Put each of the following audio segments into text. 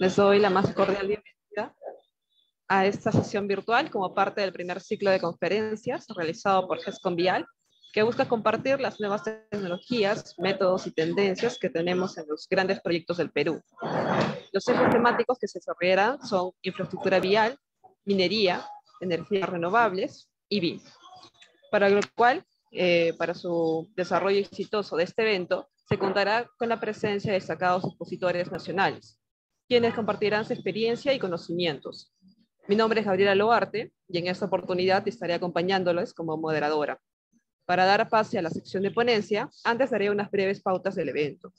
Les doy la más cordial bienvenida a esta sesión virtual como parte del primer ciclo de conferencias realizado por GESCON Vial, que busca compartir las nuevas tecnologías, métodos y tendencias que tenemos en los grandes proyectos del Perú. Los ejes temáticos que se desarrollarán son infraestructura vial, minería, energías renovables y BIM. Para lo cual, eh, para su desarrollo exitoso de este evento, se contará con la presencia de destacados expositores nacionales, quienes compartirán su experiencia y conocimientos. Mi nombre es Gabriela Loarte y en esta oportunidad estaré acompañándoles como moderadora. Para dar pase a la sección de ponencia, antes daré unas breves pautas del evento.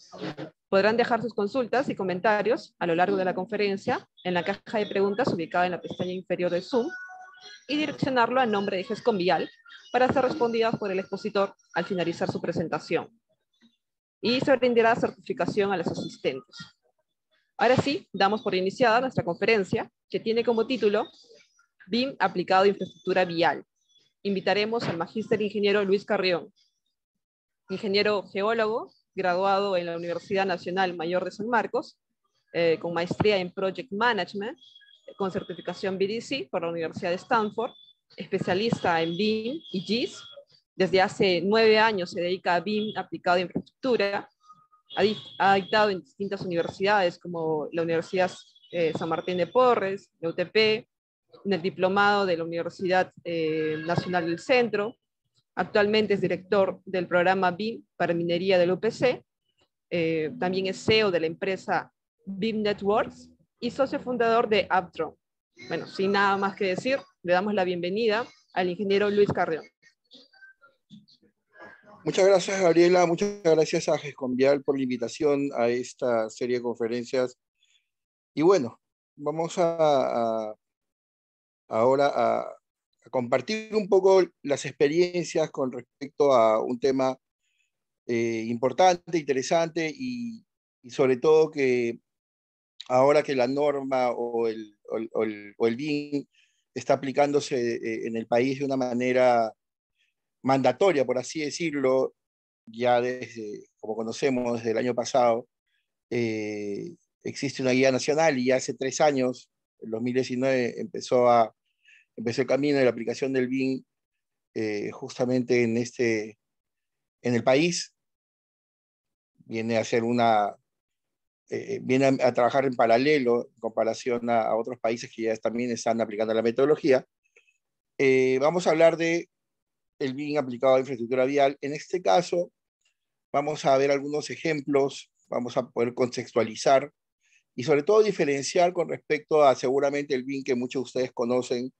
Podrán dejar sus consultas y comentarios a lo largo de la conferencia en la caja de preguntas ubicada en la pestaña inferior de Zoom y direccionarlo a nombre de Jesús Vial para ser respondidas por el expositor al finalizar su presentación. Y se brindará certificación a los asistentes. Ahora sí, damos por iniciada nuestra conferencia, que tiene como título BIM aplicado a infraestructura vial. Invitaremos al magíster ingeniero Luis Carrión, ingeniero geólogo, graduado en la Universidad Nacional Mayor de San Marcos, eh, con maestría en Project Management, con certificación BDC por la Universidad de Stanford, especialista en BIM y GIS. Desde hace nueve años se dedica a BIM aplicado a infraestructura ha, dictado en distintas universidades, como la Universidad eh, San Martín de Porres, la UTP, en el diplomado de la Universidad eh, Nacional del Centro. Actualmente es director del programa BIM para minería del UPC. Eh, también es CEO de la empresa BIM Networks y socio fundador de Aptron. Bueno, sin nada más que decir, le damos la bienvenida al ingeniero Luis Carrión. Muchas gracias, Gabriela. Muchas gracias a Gesconvial por la invitación a esta serie de conferencias. Y bueno, vamos a, ahora a, compartir un poco las experiencias con respecto a un tema eh, importante, interesante y, sobre todo que ahora que la norma o el, o el BIN está aplicándose eh, en el país de una manera mandatoria, por así decirlo, ya desde, como conocemos, desde el año pasado, eh, existe una guía nacional y hace tres años, en 2019, empezó, a, empezó el camino de la aplicación del BIN eh, justamente en, este, en el país. Viene a ser una... Eh, viene a, trabajar en paralelo en comparación a, otros países que ya también están aplicando la metodología. vamos a hablar de el BIM aplicado a infraestructura vial. En este caso, vamos a ver algunos ejemplos, vamos a poder contextualizar y sobre todo diferenciar con respecto a seguramente el bien que muchos de ustedes conocen,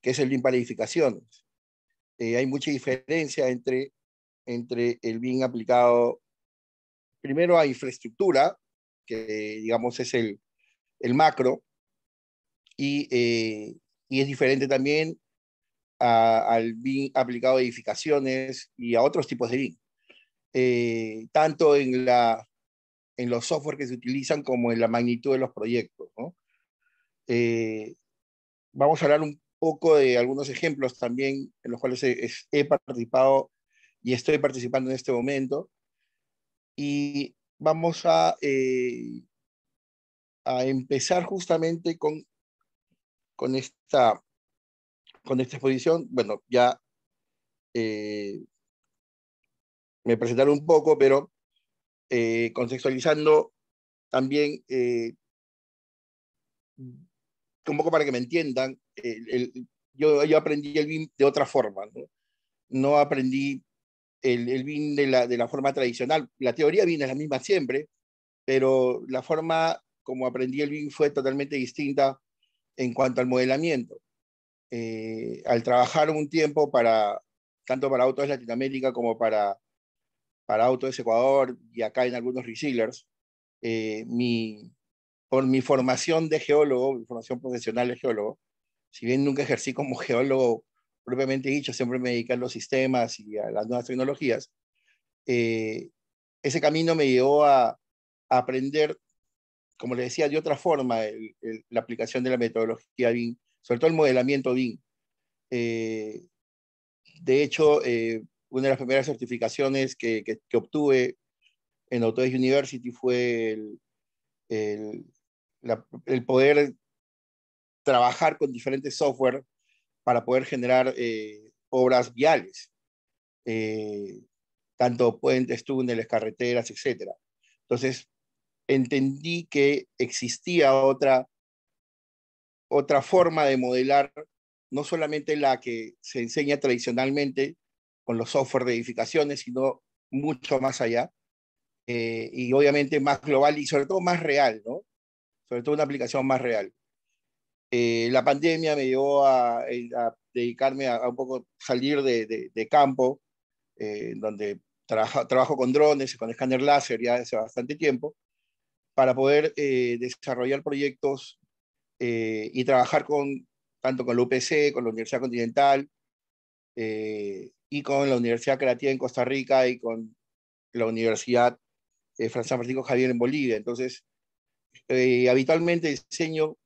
que es el bien para edificaciones. Eh, hay mucha diferencia entre, entre el bien aplicado primero a infraestructura, que digamos es el, el macro, y, eh, y es diferente también al BIM aplicado a edificaciones y a otros tipos de BIM, eh, tanto en, la, en los software que se utilizan como en la magnitud de los proyectos. Eh, vamos a hablar un poco de algunos ejemplos también en los cuales he, participado y estoy participando en este momento. Y vamos a, eh, a empezar justamente con, con esta con esta exposición, bueno, ya eh, me presentaron un poco, pero eh, contextualizando también, eh, un poco para que me entiendan, yo, aprendí el BIM de otra forma, no, aprendí el, BIM de la, de la forma tradicional, la teoría BIM es la misma siempre, pero la forma como aprendí el BIM fue totalmente distinta en cuanto al modelamiento. Eh, al trabajar un tiempo para, tanto para Autos Latinoamérica como para, para Autos Ecuador y acá en algunos resellers, eh, mi, por mi formación de geólogo, mi formación profesional de geólogo, si bien nunca ejercí como geólogo propiamente dicho, siempre me dediqué a los sistemas y a las nuevas tecnologías, eh, ese camino me llevó a, aprender, como les decía, de otra forma la aplicación de la metodología BIM sobre todo el modelamiento BIM. Eh, de hecho, eh, una de las primeras certificaciones que, obtuve en Autodesk University fue el, poder trabajar con diferentes software para poder generar eh, obras viales, tanto puentes, túneles, carreteras, etc. Entonces, entendí que existía otra otra forma de modelar, no solamente la que se enseña tradicionalmente con los software de edificaciones, sino mucho más allá. Eh, y obviamente más global y sobre todo más real, ¿no? Sobre todo una aplicación más real. Eh, la pandemia me llevó a, eh, dedicarme a, un poco salir de, campo, donde trabajo con drones, con escáner láser ya hace bastante tiempo, para poder desarrollar proyectos eh, y trabajar con, tanto con la UPC, con la Universidad Continental eh, y con la Universidad Creativa en Costa Rica y con la Universidad eh, Francisco Javier en Bolivia. Entonces, eh, habitualmente diseño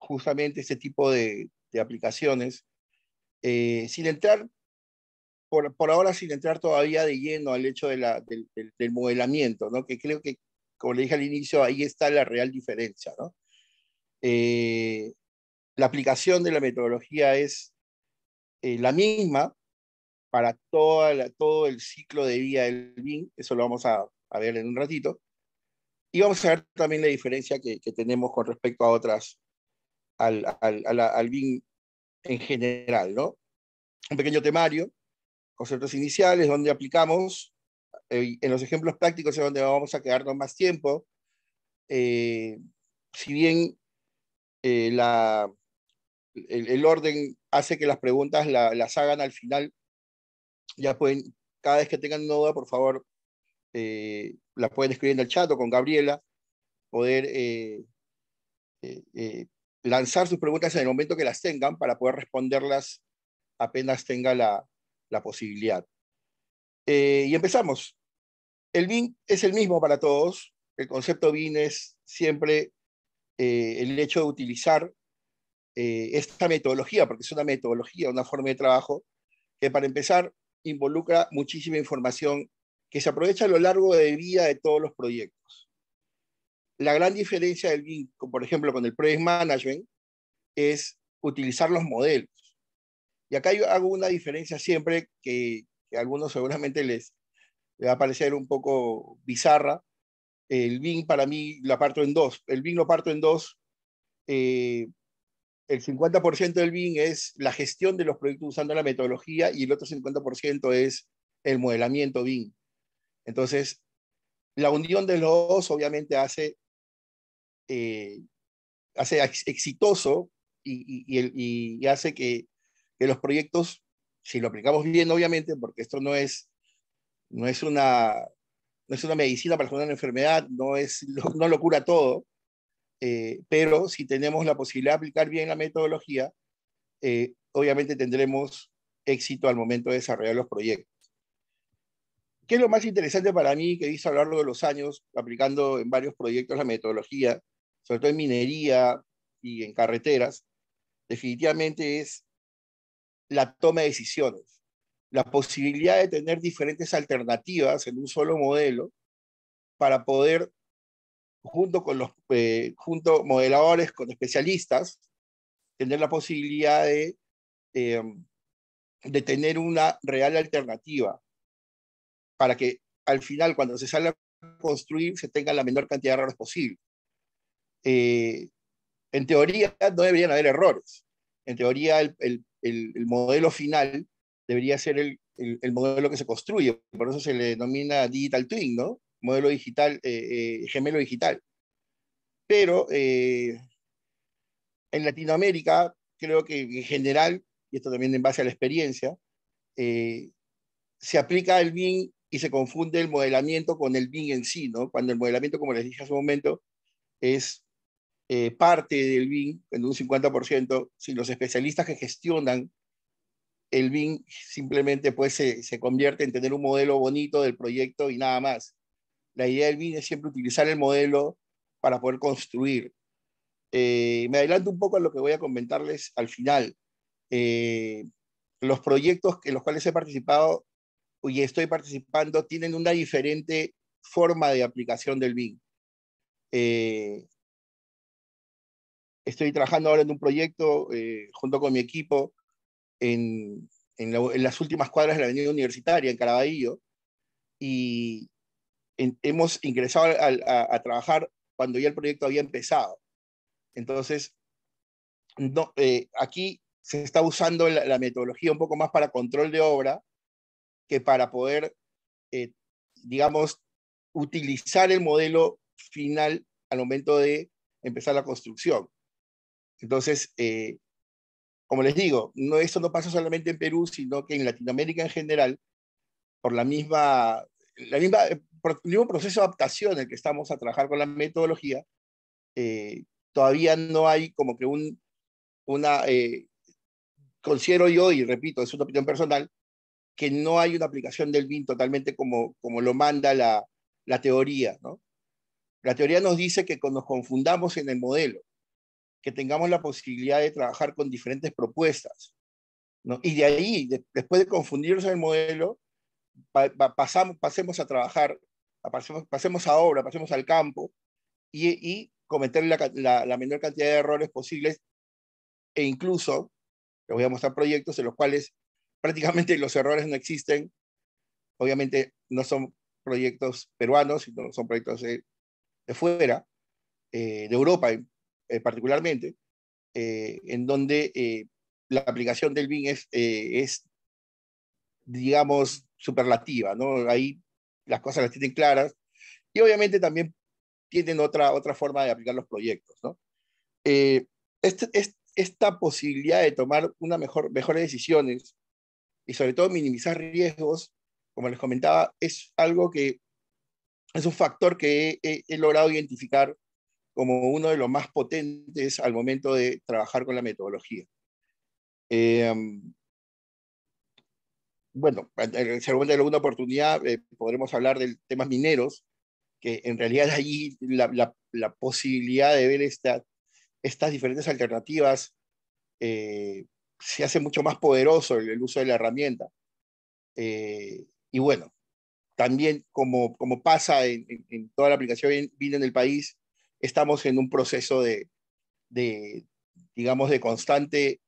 justamente este tipo de, aplicaciones sin entrar por, por, ahora sin entrar todavía de lleno al hecho del, del, del, modelamiento, ¿no? que creo que, como le dije al inicio, ahí está la real diferencia. ¿no? Eh, la aplicación de la metodología es eh, la misma para toda todo el ciclo de vida del BIM, eso lo vamos a, ver en un ratito, y vamos a ver también la diferencia que, tenemos con respecto a otras, al, al, BIM en general, ¿no? Un pequeño temario, conceptos iniciales, donde aplicamos, eh, en los ejemplos prácticos es donde vamos a quedarnos más tiempo, si bien eh, la, el, orden hace que las preguntas las hagan al final. Ya pueden, cada vez que tengan una duda, por favor, las eh, la pueden escribir en el chat o con Gabriela, poder eh, lanzar sus preguntas en el momento que las tengan para poder responderlas apenas tenga la, la posibilidad. y empezamos. El BIN es el mismo para todos. El concepto BIN es siempre eh, el hecho de utilizar eh, esta metodología, porque es una metodología, una forma de trabajo, que para empezar involucra muchísima información que se aprovecha a lo largo de vida de todos los proyectos. La gran diferencia del por ejemplo, con el Project Management, es utilizar los modelos. Y acá yo hago una diferencia siempre que, a algunos seguramente les va a parecer un poco bizarra, el BIN para mí la parto en dos. El BIN lo parto en dos. Eh, el 50% del BIN es la gestión de los proyectos usando la metodología y el otro 50% es el modelamiento BIN. Entonces, la unión de los dos obviamente hace, eh, hace exitoso y, y, y hace que, que, los proyectos, si lo aplicamos bien obviamente, porque esto no es, no es una, no es una medicina para curar una enfermedad, no, es, no lo cura todo, eh, pero si tenemos la posibilidad de aplicar bien la metodología, eh, obviamente tendremos éxito al momento de desarrollar los proyectos. ¿Qué es lo más interesante para mí que he visto a lo largo de los años aplicando en varios proyectos la metodología, sobre todo en minería y en carreteras? Definitivamente es la toma de decisiones la posibilidad de tener diferentes alternativas en un solo modelo para poder, junto con los eh, junto modeladores, con especialistas, tener la posibilidad de, eh, de tener una real alternativa para que al final, cuando se salga a construir, se tenga la menor cantidad de errores posible. Eh, en teoría, no deberían haber errores. En teoría, el modelo final debería ser el, el, modelo que se construye. Por eso se le denomina digital twin, ¿no? Modelo digital, eh, eh, gemelo digital. Pero eh, en Latinoamérica, creo que en general, y esto también en base a la experiencia, se aplica el BIM y se confunde el modelamiento con el BIM en sí, ¿no? Cuando el modelamiento, como les dije hace un momento, es parte del BIM en un 50%, si los especialistas que gestionan el BIM simplemente pues se, convierte en tener un modelo bonito del proyecto y nada más. La idea del BIM es siempre utilizar el modelo para poder construir. Eh, me adelanto un poco a lo que voy a comentarles al final. Eh, los proyectos en los cuales he participado y estoy participando tienen una diferente forma de aplicación del BIM. Eh, estoy trabajando ahora en un proyecto junto con mi equipo en, las últimas cuadras de la avenida universitaria, en Caraballo, y hemos ingresado a, trabajar cuando ya el proyecto había empezado. Entonces, no, eh, aquí se está usando la, metodología un poco más para control de obra que para poder, eh, digamos, utilizar el modelo final al momento de empezar la construcción. Entonces, eh, como les digo, no, esto no pasa solamente en Perú, sino que en Latinoamérica en general, por la misma, la misma, eh, el mismo proceso de adaptación en el que estamos a trabajar con la metodología, eh, todavía no hay como que un, una, eh, considero yo, y repito, es una opinión personal, que no hay una aplicación del BIM totalmente como, como lo manda la, la teoría, ¿no? La teoría nos dice que nos confundamos en el modelo, que tengamos la posibilidad de trabajar con diferentes propuestas. ¿no? Y de ahí, después de confundirnos en el modelo, pasamos, pasemos a trabajar, pasemos, pasemos, a obra, pasemos al campo y, y cometer la, la, menor cantidad de errores posibles e incluso, les voy a mostrar proyectos en los cuales prácticamente los errores no existen. Obviamente no son proyectos peruanos, sino son proyectos de, de fuera, eh, de Europa, eh, particularmente, eh, en donde eh, la aplicación del BIM es, digamos, superlativa, ¿no? Ahí las cosas las tienen claras y obviamente también tienen otra, otra forma de aplicar los proyectos, ¿no? Este, esta posibilidad de tomar una mejor, mejores decisiones y sobre todo minimizar riesgos, como les comentaba, es algo que es un factor que he logrado identificar como uno de los más potentes al momento de trabajar con la metodología. Eh, bueno, seguramente en alguna oportunidad eh, podremos hablar de temas mineros, que en realidad allí la, la, posibilidad de ver estas diferentes alternativas eh, se hace mucho más poderoso el, uso de la herramienta. Eh, y bueno, también como, como pasa en, en toda la aplicación BIN en el país, estamos en un proceso de, digamos, de constante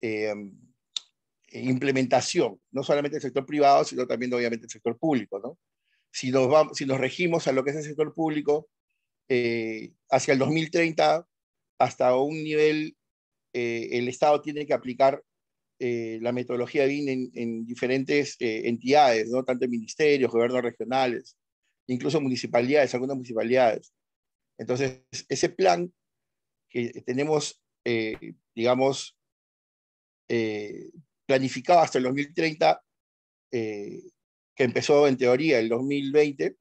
eh, implementación, no solamente del sector privado, sino también obviamente del sector público, ¿no? Si nos, vamos, si nos regimos a lo que es el sector público, eh, hacia el 2030, hasta un nivel, eh, el Estado tiene que aplicar la metodología BIN en, en diferentes entidades, ¿no? Tanto ministerios, gobiernos regionales, incluso municipalidades, algunas municipalidades. Entonces, ese plan que tenemos, eh, digamos, eh, planificado hasta el 2030, eh, que empezó en teoría el 2020,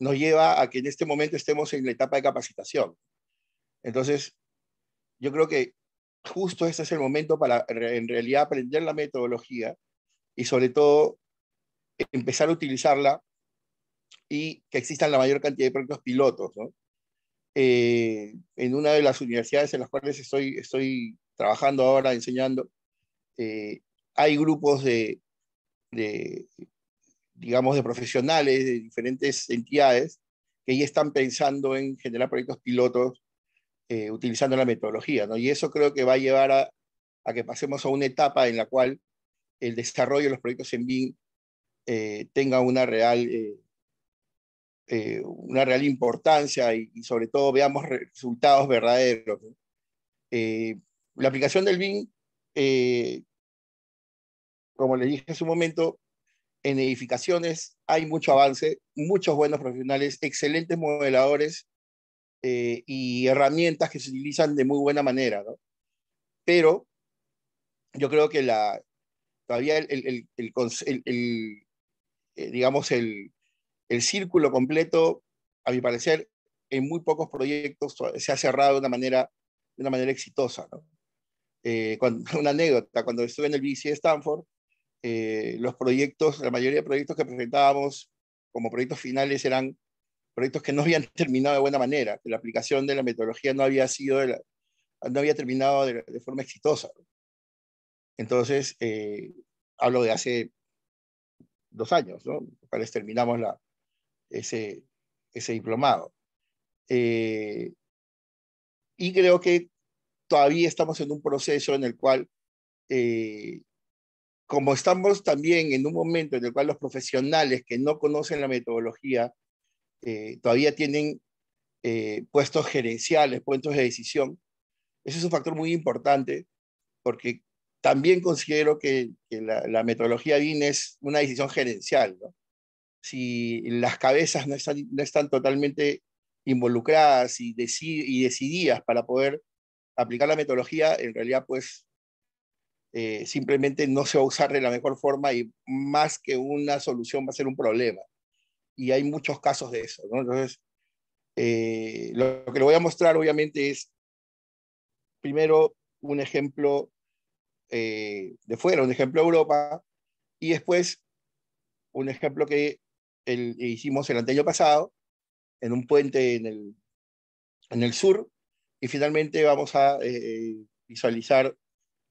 nos lleva a que en este momento estemos en la etapa de capacitación. Entonces, yo creo que justo este es el momento para en realidad aprender la metodología y sobre todo empezar a utilizarla y que existan la mayor cantidad de proyectos pilotos. ¿no? Eh, en una de las universidades en las cuales estoy, estoy trabajando ahora, enseñando, eh, hay grupos de, digamos, de profesionales de diferentes entidades que ya están pensando en generar proyectos pilotos eh, utilizando la metodología, ¿no? Y eso creo que va a llevar a, a, que pasemos a una etapa en la cual el desarrollo de los proyectos en BIM tenga una real eh, una real importancia y, sobre todo veamos resultados verdaderos. Eh, la aplicación del BIM, eh, como les dije hace un momento, en edificaciones hay mucho avance, muchos buenos profesionales, excelentes modeladores y herramientas que se utilizan de muy buena manera, ¿no? Pero yo creo que la, todavía el digamos, el, el círculo completo, a mi parecer, en muy pocos proyectos se ha cerrado de una manera, de una manera exitosa. Eh, una anécdota, cuando estuve en el BC de Stanford, eh, los proyectos, la mayoría de proyectos que presentábamos como proyectos finales eran proyectos que no habían terminado de buena manera, que la aplicación de la metodología no había, sido no había terminado de, forma exitosa. Entonces, eh, hablo de hace dos años, ¿no? cuales terminamos la, ese, ese diplomado. Eh, y creo que todavía estamos en un proceso en el cual, eh, como estamos también en un momento en el cual los profesionales que no conocen la metodología eh, todavía tienen puestos gerenciales, puestos de decisión, ese es un factor muy importante porque también considero que, la, metodología BIN e es una decisión gerencial, ¿no? si las cabezas no están, no están totalmente involucradas y, y, decididas para poder aplicar la metodología, en realidad pues eh, simplemente no se va a usar de la mejor forma y más que una solución va a ser un problema. Y hay muchos casos de eso, Entonces, eh, lo, que le voy a mostrar obviamente es, primero, un ejemplo eh, de fuera, un ejemplo de Europa, y después un ejemplo que e hicimos el año pasado, en un puente en el, el sur, y finalmente vamos a eh, eh, visualizar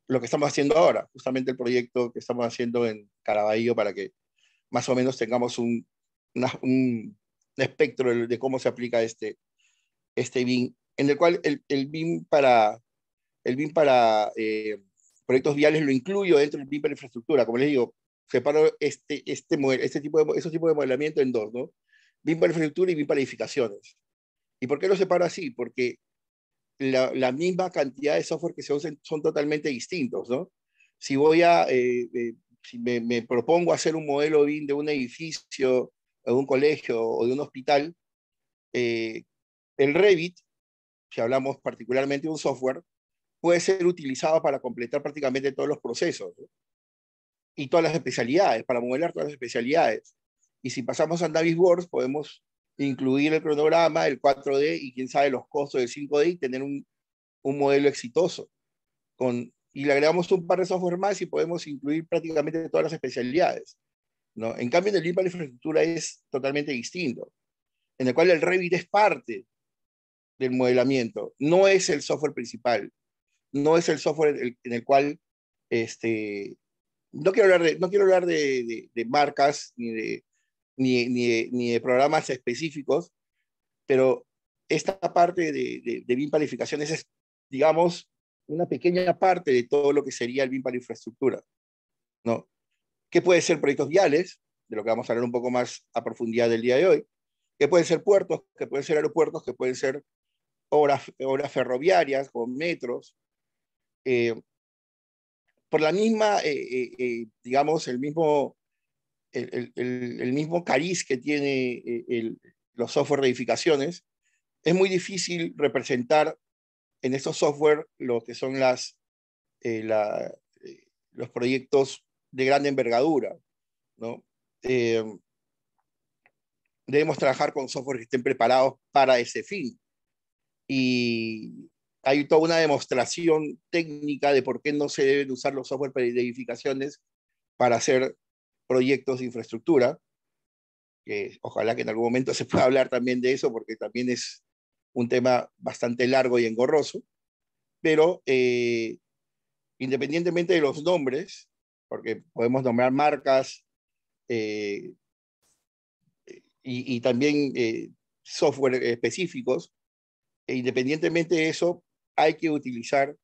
lo que estamos haciendo ahora, justamente el proyecto que estamos haciendo en Caraballo para que más o menos tengamos un, un espectro de, cómo se aplica este, este BIM, en el cual el, el BIM para, el para eh, proyectos viales lo incluyo dentro del BIM para infraestructura. Como les digo, separo este, este, este tipo de, esos tipos de modelamiento en dos, ¿no? BIM para infraestructura y BIM para edificaciones. ¿Y por qué lo separo así? Porque la, misma cantidad de software que se usan son totalmente distintos, ¿no? Si voy a, eh, eh, si me, propongo hacer un modelo BIM de un edificio, de un colegio o de un hospital, eh, el Revit, si hablamos particularmente de un software, puede ser utilizado para completar prácticamente todos los procesos. ¿no? y todas las especialidades, para modelar todas las especialidades. Y si pasamos a Navisworks, podemos incluir el cronograma, el 4D y quién sabe los costos del 5D y tener un, modelo exitoso. Con, y le agregamos un par de software más y podemos incluir prácticamente todas las especialidades. ¿no? En cambio, en el IPA la infraestructura es totalmente distinto, en el cual el Revit es parte del modelamiento, no es el software principal, no es el software en el cual este, no quiero hablar de, no quiero hablar de, marcas ni de, ni, de programas específicos, pero esta parte de, de, de BIM es, digamos, una pequeña parte de todo lo que sería el BIM para infraestructura, ¿no? Que puede ser proyectos viales, de lo que vamos a hablar un poco más a profundidad del día de hoy, que pueden ser puertos, que pueden ser aeropuertos, que pueden ser obras, obras ferroviarias, con metros, eh, por la misma, eh, eh, eh, digamos, el mismo, el, mismo cariz que tiene los software de edificaciones, es muy difícil representar en estos software lo que son las, los proyectos de gran envergadura. ¿no? debemos trabajar con software que estén preparados para ese fin. Y hay toda una demostración técnica de por qué no se deben usar los software para identificaciones para hacer proyectos de infraestructura. Que ojalá que en algún momento se pueda hablar también de eso, porque también es un tema bastante largo y engorroso. Pero eh, independientemente de los nombres, porque podemos nombrar marcas eh, y, también eh, software específicos, e independientemente de eso, hay que utilizar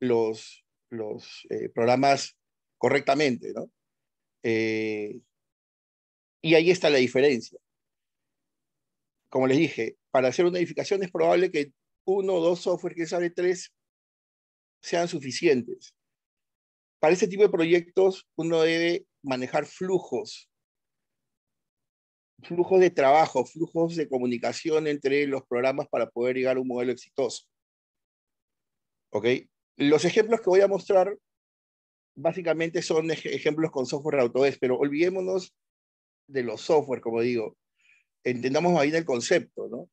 los, eh, programas correctamente, eh, y ahí está la diferencia. Como les dije, para hacer una edificación es probable que uno o dos software, que sale tres, sean suficientes. Para este tipo de proyectos uno debe manejar flujos, flujos de trabajo, flujos de comunicación entre los programas para poder llegar a un modelo exitoso. Los ejemplos que voy a mostrar básicamente son ejemplos con software Autodesk, pero olvidémonos de los software, como digo. Entendamos ahí el concepto, ¿no?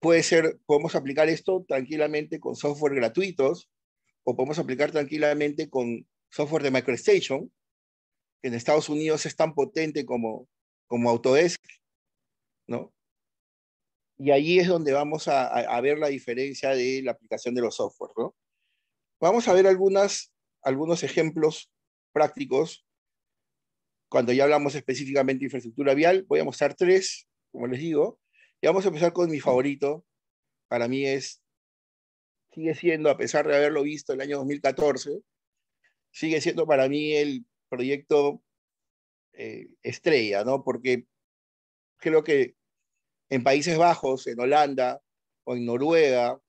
Puede ser, podemos aplicar esto tranquilamente con software gratuitos o podemos aplicar tranquilamente con software de MicroStation, que en Estados Unidos es tan potente como, como Autodesk, ¿no? Y ahí es donde vamos a, a ver la diferencia de la aplicación de los software, ¿no? Vamos a ver algunas, algunos ejemplos prácticos. Cuando ya hablamos específicamente de infraestructura vial, voy a mostrar tres, como les digo. Y vamos a empezar con mi favorito. Para mí es, sigue siendo, a pesar de haberlo visto el año 2014, sigue siendo para mí el proyecto eh, estrella, ¿no? Porque creo que en Países Bajos, en Holanda o en Noruega,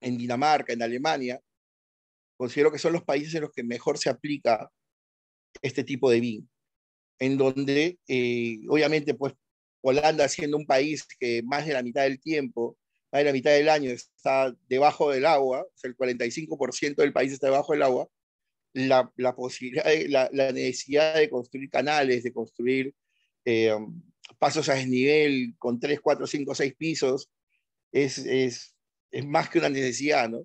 en Dinamarca, en Alemania, considero que son los países en los que mejor se aplica este tipo de BIM. en donde eh, obviamente pues Holanda siendo un país que más de la mitad del tiempo, más de la mitad del año está debajo del agua, o el 45% del país está debajo del agua, la, posibilidad, la, necesidad de construir canales, de construir eh, um, pasos a desnivel con 3, 4, 5, 6 pisos, es, es más que una necesidad, ¿no?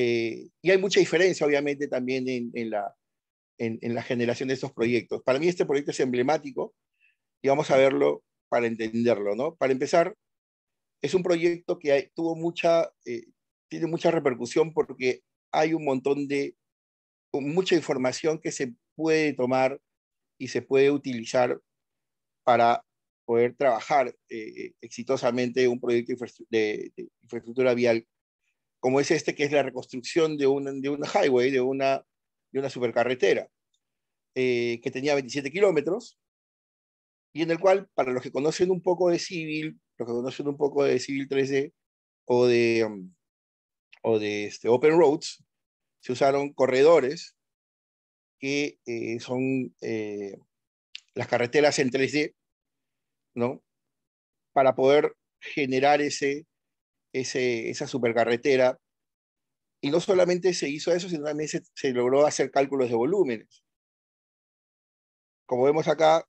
Eh, y hay mucha diferencia, obviamente, también en, la, en, la generación de estos proyectos. Para mí este proyecto es emblemático y vamos a verlo para entenderlo, ¿no? Para empezar, es un proyecto que tuvo mucha, eh, tiene mucha repercusión porque hay un montón de, mucha información que se puede tomar y se puede utilizar para poder trabajar eh, exitosamente un proyecto de infraestructura vial como es este, que es la reconstrucción de un, de una highway, de una, de una supercarretera, eh, que tenía 27 kilómetros, y en el cual, para los que conocen un poco de Civil, los que conocen un poco de Civil 3D o de, um, o de este, Open Roads, se usaron corredores que eh, son eh, las carreteras en 3D, ¿no? Para poder generar ese, esa supercarretera. Y no solamente se hizo eso, sino también se, logró hacer cálculos de volúmenes. Como vemos acá,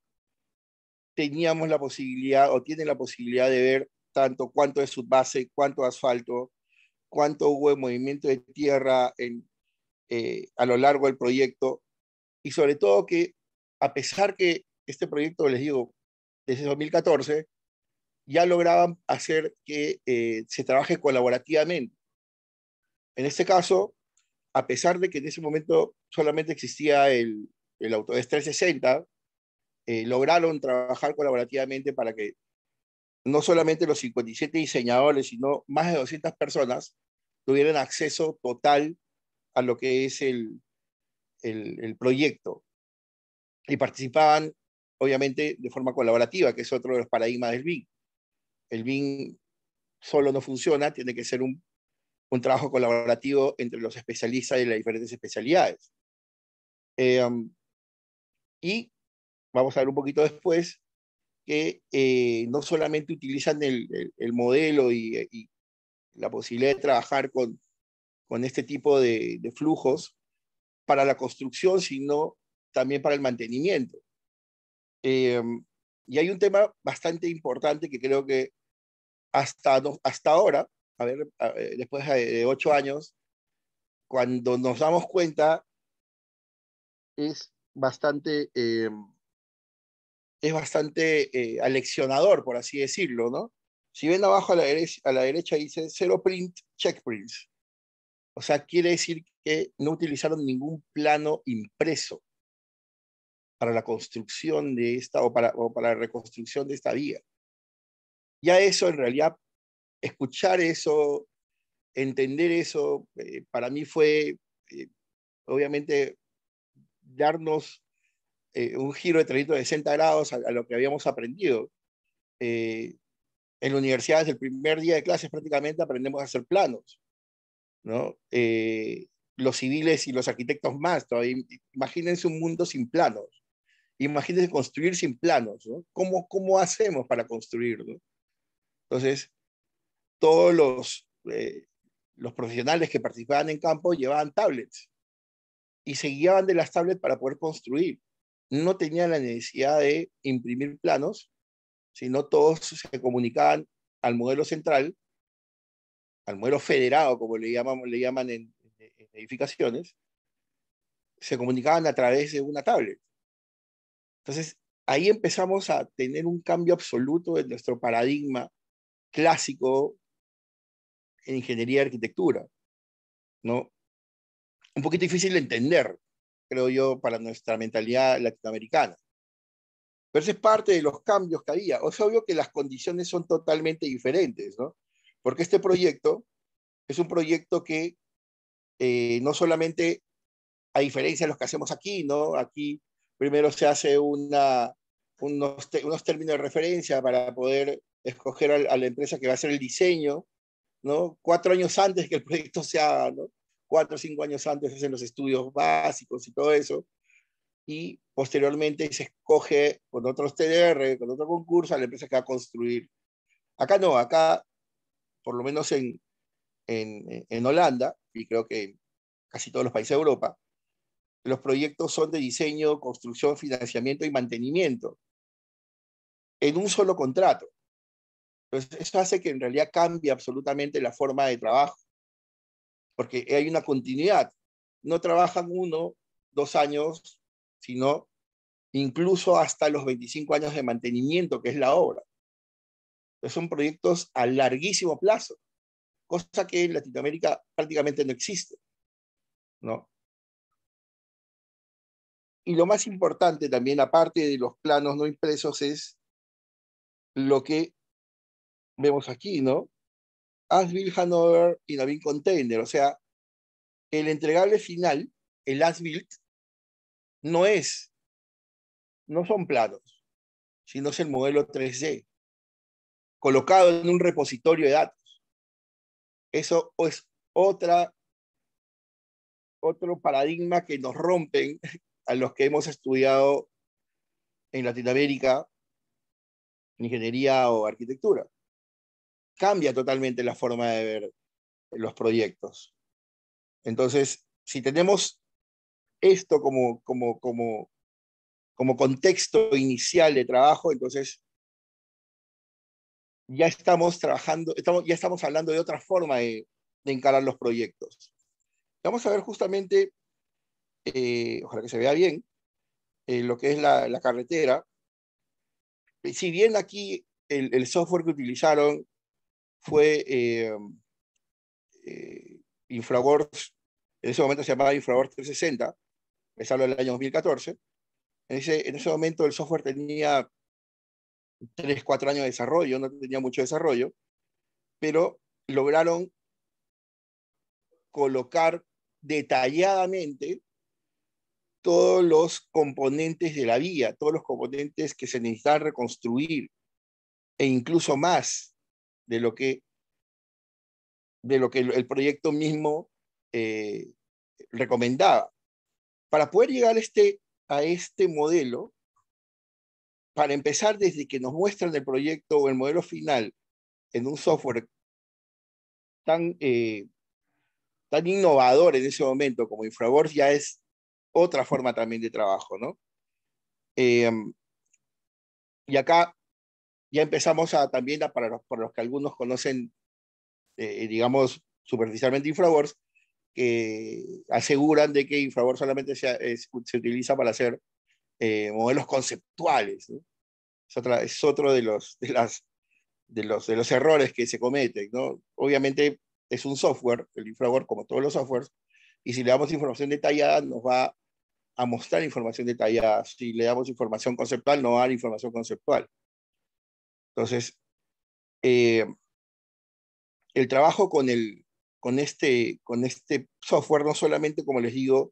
teníamos la posibilidad o tienen la posibilidad de ver tanto cuánto es su base, cuánto asfalto, cuánto hubo movimiento de tierra en, eh, a lo largo del proyecto y sobre todo que a pesar que este proyecto, les digo, desde 2014 ya lograban hacer que eh, se trabaje colaborativamente. En este caso, a pesar de que en ese momento solamente existía el, el Autodesk 360, eh, lograron trabajar colaborativamente para que no solamente los 57 diseñadores, sino más de 200 personas tuvieran acceso total a lo que es el, el, el proyecto. Y participaban, obviamente, de forma colaborativa, que es otro de los paradigmas del BIC el BIM solo no funciona, tiene que ser un, trabajo colaborativo entre los especialistas de las diferentes especialidades. Eh, um, y vamos a ver un poquito después que eh, no solamente utilizan el, modelo y, la posibilidad de trabajar con, con este tipo de, flujos para la construcción, sino también para el mantenimiento. Eh, um, y hay un tema bastante importante que creo que hasta, hasta ahora, a ver, eh, después de eh, ocho años, cuando nos damos cuenta, es bastante, em, bastante eh, aleccionador, por así decirlo, ¿no? Si ven abajo a la, derecha, a la derecha dice cero print, check prints. O sea, quiere decir que no utilizaron ningún plano impreso para la construcción de esta o para, o para la reconstrucción de esta vía ya eso en realidad, escuchar eso, entender eso, eh, para mí fue, eh, obviamente, darnos eh, un giro de 360 grados a, lo que habíamos aprendido. en la universidad, desde el primer día de clases prácticamente aprendemos a hacer planos, ¿no? los civiles y los arquitectos más, todavía, imagínense un mundo sin planos, imagínense construir sin planos, ¿no? ¿Cómo, cómo hacemos para no? Entonces, todos los, eh, los profesionales que participaban en campo llevaban tablets y se guiaban de las tablets para poder construir. No tenían la necesidad de imprimir planos, sino todos se comunicaban al modelo central, al modelo federado, como le, le llaman en, edificaciones, se comunicaban a través de una tablet. Entonces, ahí empezamos a tener un cambio absoluto en nuestro paradigma clásico en ingeniería y arquitectura, ¿no? Un poquito difícil de entender, creo yo, para nuestra mentalidad latinoamericana. Pero ese es parte de los cambios que había. O es obvio que las condiciones son totalmente diferentes, ¿no? Porque este proyecto es un proyecto que eh, no solamente, a diferencia de los que hacemos aquí, ¿no? Aquí primero se hace una, unos, unos términos de referencia para poder escoger a, la empresa que va a hacer el diseño, ¿no? Cuatro años antes que el proyecto se haga, ¿no? Cuatro o cinco años antes hacen los estudios básicos y todo eso. Y posteriormente se escoge con otros TDR, con otro concurso, a la empresa que va a construir. Acá no, acá, por lo menos en, en, en Holanda, y creo que en casi todos los países de Europa, los proyectos son de diseño, construcción, financiamiento y mantenimiento en un solo contrato. Entonces, pues, eso hace que en realidad cambie absolutamente la forma de trabajo, porque hay una continuidad. No trabajan uno, dos años, sino incluso hasta los 25 años de mantenimiento, que es la obra. Entonces son proyectos a larguísimo plazo, cosa que en Latinoamérica prácticamente no existe. ¿no? Y lo más importante también, aparte de los planos no impresos, es lo que vemos aquí, ¿no? As-Build Hanover y Navin Container. O sea, el entregable final, el Asbill, no es, no son planos, sino es el modelo 3D, colocado en un repositorio de datos. Eso es otra, otro paradigma que nos rompen a los que hemos estudiado en Latinoamérica ingeniería o arquitectura cambia totalmente la forma de ver los proyectos. Entonces, si tenemos esto como, como, como, como contexto inicial de trabajo, entonces ya estamos trabajando, estamos, ya estamos hablando de otra forma de, encarar los proyectos. Vamos a ver justamente, eh, ojalá que se vea bien, eh, lo que es la, carretera. Si bien aquí el, el software que utilizaron fue eh, eh en ese momento se llamaba Infraworks 360, les hablo del año 2014. En ese, momento el software tenía 3, 4 años de desarrollo, no tenía mucho desarrollo, pero lograron colocar detalladamente todos los componentes de la vía, todos los componentes que se necesitan reconstruir e incluso más de lo que, lo que el proyecto mismo eh, recomendaba. Para poder llegar a este, a este modelo, para empezar desde que nos muestran el proyecto o el modelo final en un software tan, eh, tan innovador en ese momento como InfraWorks, ya es otra forma también de trabajo, ¿no? Eh, y acá ya empezamos a también, a, para, los, los que algunos conocen, eh, digamos, superficialmente Infraworks, que aseguran de que Infraworks solamente se, se utiliza para hacer eh, modelos conceptuales. Es, es otro de los, de, las, de, los, de los errores que se cometen. ¿no? Obviamente es un software, el Infraworks, como todos los softwares, y si le damos información detallada, nos va a mostrar información detallada. Si le damos información conceptual, no va a dar información conceptual. Entonces, eh, el trabajo con, el, con, este, con este software, no solamente, como les digo,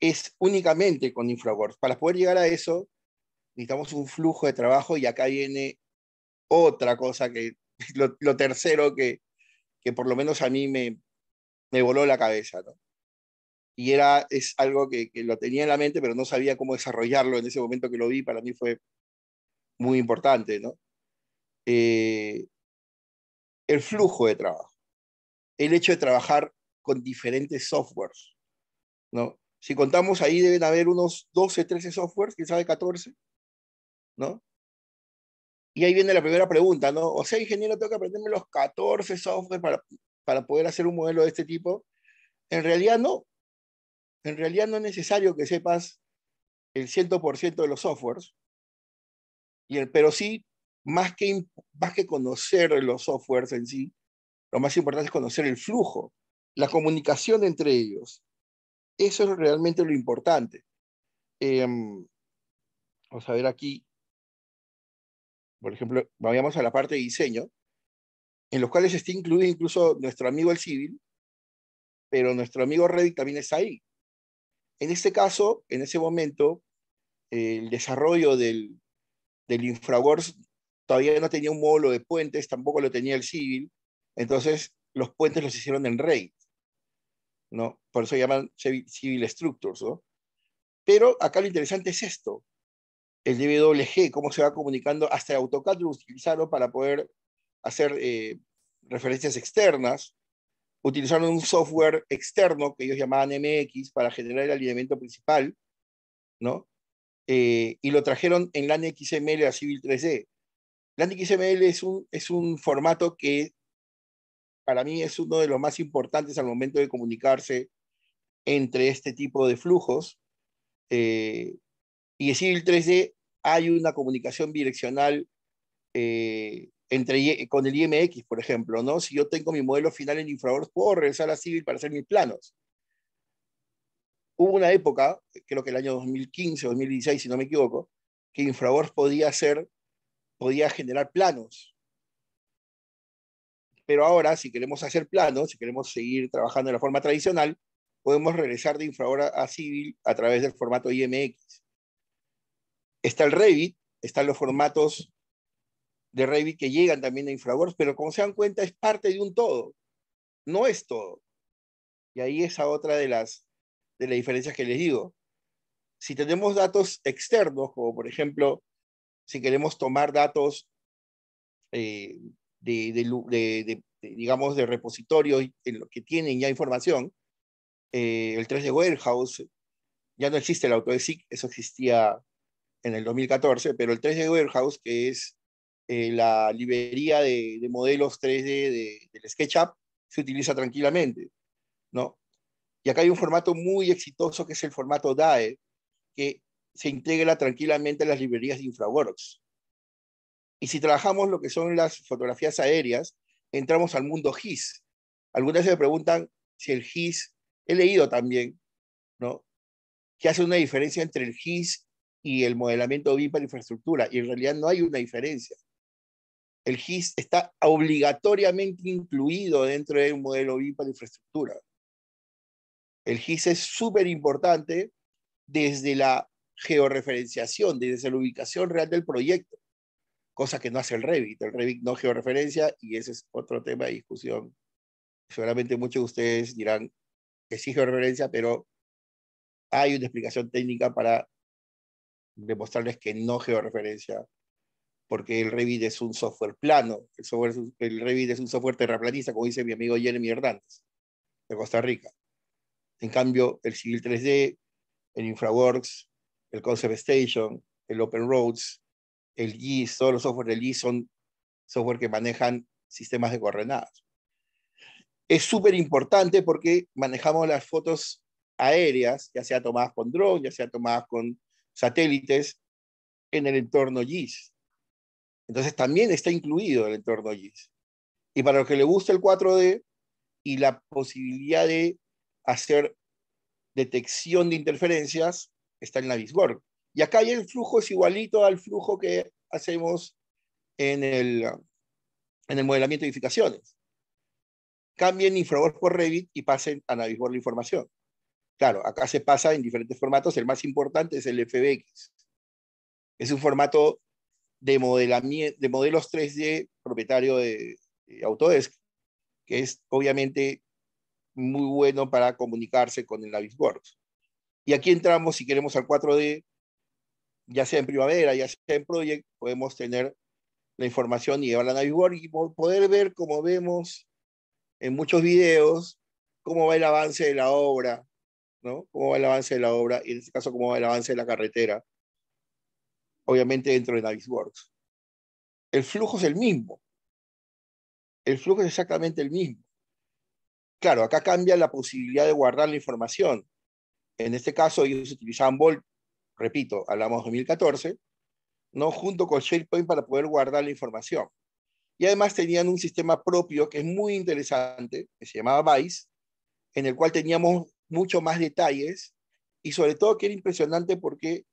es únicamente con InfraWorks. Para poder llegar a eso, necesitamos un flujo de trabajo y acá viene otra cosa que, lo, tercero que, que por lo menos a mí me, me voló la cabeza, ¿no? Y era, es algo que, que, lo tenía en la mente, pero no sabía cómo desarrollarlo en ese momento que lo vi, para mí fue muy importante, ¿no? Eh, el flujo de trabajo, el hecho de trabajar con diferentes softwares. ¿no? Si contamos ahí deben haber unos 12, 13 softwares, quizás de 14, ¿no? Y ahí viene la primera pregunta, ¿no? O sea, ingeniero, tengo que aprenderme los 14 softwares para, para poder hacer un modelo de este tipo. En realidad no. En realidad no es necesario que sepas el 100% de los softwares, y el, pero sí más que, más que conocer los softwares en sí, lo más importante es conocer el flujo, la comunicación entre ellos. Eso es realmente lo importante. Em, vamos a ver aquí, por ejemplo, vayamos a la parte de diseño, en los cuales está incluido incluso nuestro amigo el civil, pero nuestro amigo Reddit también está ahí. En este caso, en ese momento, el desarrollo del, del InfraWorks todavía no tenía un módulo de puentes, tampoco lo tenía el civil, entonces los puentes los hicieron en RAID, ¿no? Por eso llaman Civil Structures, Pero acá lo interesante es esto, el DWG, cómo se va comunicando, hasta AutoCAD lo utilizaron para poder hacer eh, referencias externas, utilizaron un software externo que ellos llamaban MX para generar el alineamiento principal, ¿no? Eh, y lo trajeron en la XML a Civil 3D. Atlantic XML es un, es un formato que para mí es uno de los más importantes al momento de comunicarse entre este tipo de flujos. Eh, y en Civil 3D hay una comunicación direccional eh, entre, con el IMX, por ejemplo. ¿no? Si yo tengo mi modelo final en InfraWorks puedo regresar a Civil para hacer mis planos. Hubo una época, creo que el año 2015 o 2016, si no me equivoco, que InfraWorks podía hacer podía generar planos. Pero ahora, si queremos hacer planos, si queremos seguir trabajando de la forma tradicional, podemos regresar de infrahora a civil a través del formato IMX. Está el Revit, están los formatos de Revit que llegan también a infrahora, pero como se dan cuenta, es parte de un todo. No es todo. Y ahí es otra de las, de las diferencias que les digo. Si tenemos datos externos, como por ejemplo si queremos tomar datos eh, de, de, de, digamos, de repositorios en lo que tienen ya información, eh, el 3 d Warehouse, ya no existe el AutoSIC, eso existía en el 2014, pero el 3 d Warehouse, que es eh, la librería de, modelos 3D del SketchUp, se utiliza tranquilamente, ¿no? Y acá hay un formato muy exitoso que es el formato DAE, que se integra tranquilamente en las librerías de InfraWorks. Y si trabajamos lo que son las fotografías aéreas, entramos al mundo GIS. Algunas se preguntan si el GIS, he leído también, ¿no? ¿Qué hace una diferencia entre el GIS y el modelamiento BIM para infraestructura, y en realidad no hay una diferencia. El GIS está obligatoriamente incluido dentro del modelo BIM para infraestructura. El GIS es súper importante desde la georreferenciación desde la ubicación real del proyecto, cosa que no hace el Revit. El Revit no georreferencia y ese es otro tema de discusión. Seguramente muchos de ustedes dirán que sí georreferencia, pero hay una explicación técnica para demostrarles que no georreferencia, porque el Revit es un software plano, el, Revit es un software terraplanista, como dice mi amigo Jeremy Hernández, de Costa Rica. En cambio, el Civil 3D, el Infraworks, el Concept Station, el Open Roads, el GIS, todos los software del GIS son software que manejan sistemas de coordenadas. Es súper importante porque manejamos las fotos aéreas, ya sea tomadas con drones, ya sea tomadas con satélites, en el entorno GIS. Entonces también está incluido el entorno GIS. Y para los que le gusta el 4D y la posibilidad de hacer detección de interferencias, está en Navisborg. Y acá hay el flujo es igualito al flujo que hacemos en el, en el modelamiento de edificaciones. Cambien infraborg por Revit y pasen a Navisborg la información. Claro, acá se pasa en diferentes formatos. El más importante es el FBX. Es un formato de, modelamiento, de modelos 3D propietario de, Autodesk, que es obviamente muy bueno para comunicarse con el Navisborg. Y aquí entramos, si queremos, al 4D, ya sea en primavera, ya sea en Project, podemos tener la información y llevarla a Navisworks y poder ver, como vemos en muchos videos, cómo va el avance de la obra, ¿no? Cómo va el avance de la obra y en este caso cómo va el avance de la carretera, obviamente dentro de Navisworks. El flujo es el mismo. El flujo es exactamente el mismo. Claro, acá cambia la posibilidad de guardar la información, en este caso, ellos utilizaban Bolt, repito, hablamos de 2014, ¿no? junto con SharePoint para poder guardar la información. Y además tenían un sistema propio que es muy interesante, que se llamaba Vice, en el cual teníamos mucho más detalles y sobre todo que era impresionante porque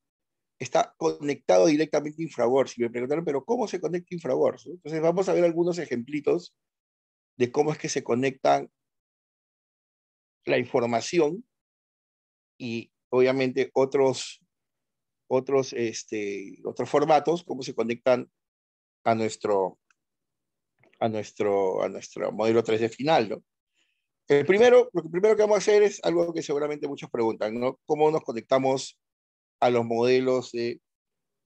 está conectado directamente a Infraworks. Y me preguntaron, pero ¿cómo se conecta Infraworks? Entonces vamos a ver algunos ejemplitos de cómo es que se conectan la información y obviamente otros, otros, este, otros formatos, cómo se conectan a nuestro, a nuestro, a nuestro modelo 3D final, ¿no? El primero, lo primero que vamos a hacer es algo que seguramente muchos preguntan, ¿no? ¿Cómo nos conectamos a los modelos de,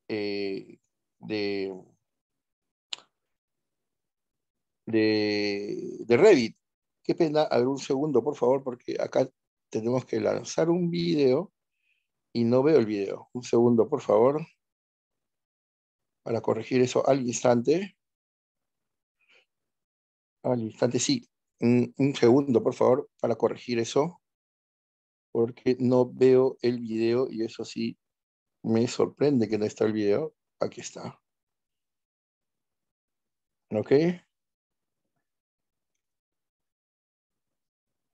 eh, de, de, Revit? Qué pena, algún un segundo, por favor, porque acá tenemos que lanzar un video y no veo el video. Un segundo, por favor, para corregir eso al instante. Al instante, sí. Un, segundo, por favor, para corregir eso, porque no veo el video y eso sí me sorprende que no está el video. Aquí está. ¿Ok?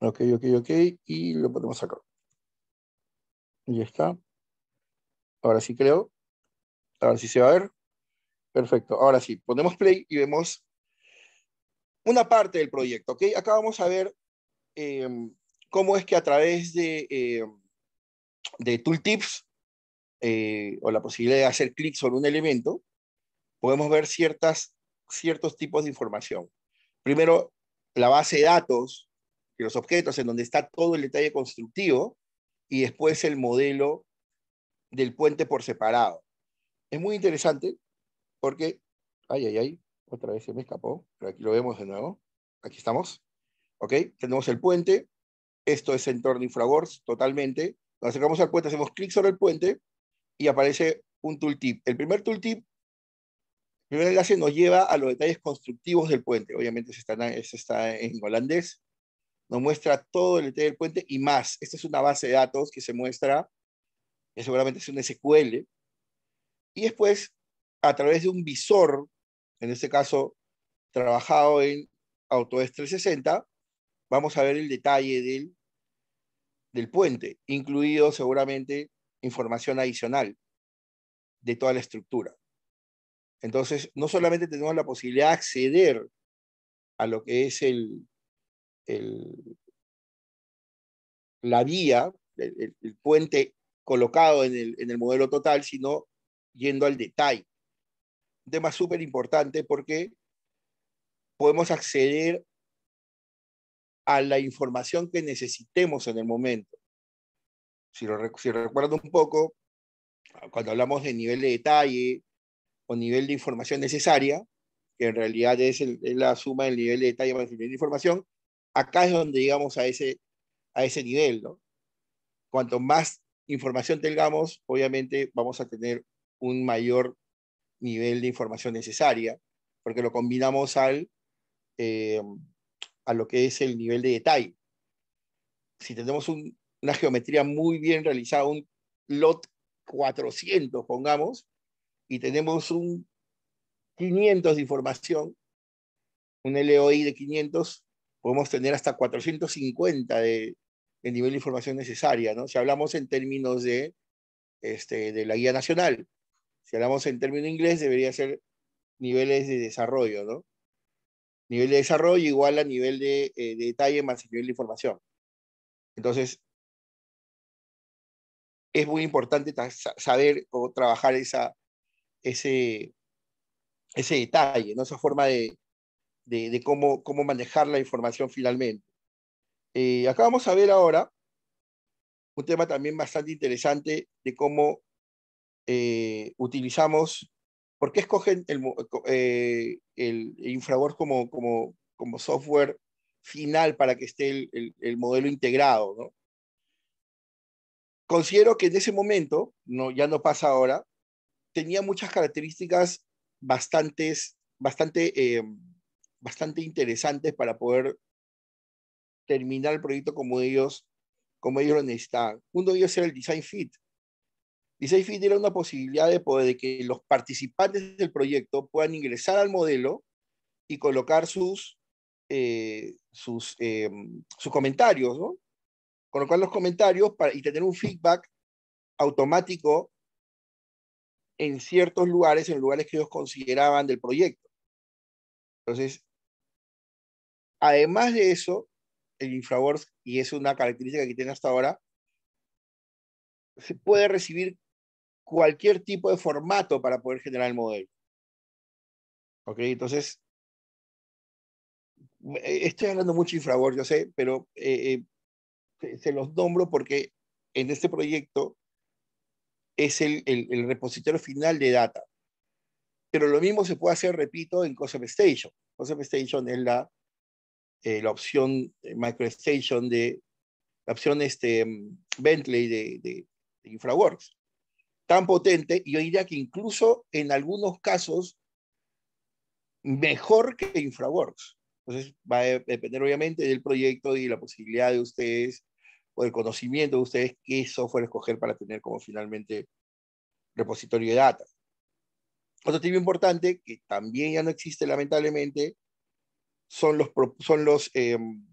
Ok, ok, ok. Y lo podemos sacar Ya está. Ahora sí creo. ahora sí se va a ver. Perfecto. Ahora sí, ponemos play y vemos una parte del proyecto. Acá vamos a ver em, cómo es que a través de, em, de tooltips eh, o la posibilidad de hacer clic sobre un elemento, podemos ver ciertas, ciertos tipos de información. Primero, la base de datos los objetos, en donde está todo el detalle constructivo, y después el modelo del puente por separado. Es muy interesante porque, ay, ay, ay, otra vez se me escapó, pero aquí lo vemos de nuevo. Aquí estamos. ¿Ok? Tenemos el puente. Esto es entorno InfraWorks totalmente. Nos acercamos al puente, hacemos clic sobre el puente y aparece un tooltip. El primer tooltip, el primer enlace nos lleva a los detalles constructivos del puente. Obviamente se se está en holandés, nos muestra todo el detalle del puente y más. Esta es una base de datos que se muestra, que seguramente es un SQL, y después a través de un visor, en este caso trabajado en Autodesk 360, vamos a ver el detalle del, del puente, incluido seguramente información adicional de toda la estructura. Entonces, no solamente tenemos la posibilidad de acceder a lo que es el, el, la vía, el, puente colocado en el, en el, modelo total, sino yendo al detalle. Un tema súper importante porque podemos acceder a la información que necesitemos en el momento. Si, lo, recuerdo un poco, cuando hablamos de nivel de detalle o nivel de información necesaria, que en realidad es, es la suma del nivel de detalle más el nivel de información, acá es donde llegamos a ese, a ese nivel, ¿no? Cuanto más información tengamos, obviamente vamos a tener un mayor nivel de información necesaria, porque lo combinamos al, eh, a lo que es el nivel de detalle. Si tenemos una geometría muy bien realizada, un lot 400, pongamos, y tenemos un 500 de información, un LOI de 500, podemos tener hasta 450 de, nivel de información necesaria, ¿no? Si hablamos en términos de, este, de la guía nacional, si hablamos en términos inglés, debería ser niveles de desarrollo, ¿no? Nivel de desarrollo igual a nivel de, eh, detalle más nivel de información. Entonces, es muy importante saber o trabajar esa, ese, ese detalle, ¿no? esa forma de, de, cómo, cómo manejar la información finalmente. Eh, acá vamos a ver ahora un tema también bastante interesante de cómo eh, utilizamos, por qué escogen el, eh, el Infraworks como, como, como, software final para que esté el, modelo integrado. ¿no? Considero que en ese momento, no, ya no pasa ahora, tenía muchas características bastantes, bastante eh, bastante interesantes para poder terminar el proyecto como ellos, como ellos lo necesitaban. Uno de ellos era el Design Fit. Design Fit era una posibilidad de que los participantes del proyecto puedan ingresar al modelo y colocar sus, eh, sus, eh, sus comentarios, ¿no? Colocar los comentarios para, y tener un feedback automático en ciertos lugares, en lugares que ellos consideraban del proyecto. Entonces, Además de eso, el InfraWorks, y es una característica que tiene hasta ahora, se puede recibir cualquier tipo de formato para poder generar el modelo. ¿Ok? Entonces, eh, estoy hablando mucho de yo sé, pero eh, eh, se los nombro porque en este proyecto es el, repositorio final de data. Pero lo mismo se puede hacer, repito, en Cosm Station. Station es la eh, la opción eh, MicroStation de la opción este, Bentley de, InfraWorks. Tan potente, y yo diría que incluso en algunos casos mejor que InfraWorks. Entonces va a depender obviamente del proyecto y la posibilidad de ustedes o el conocimiento de ustedes qué software escoger para tener como finalmente repositorio de datos. Otro tema importante que también ya no existe lamentablemente son, los, son, los, em,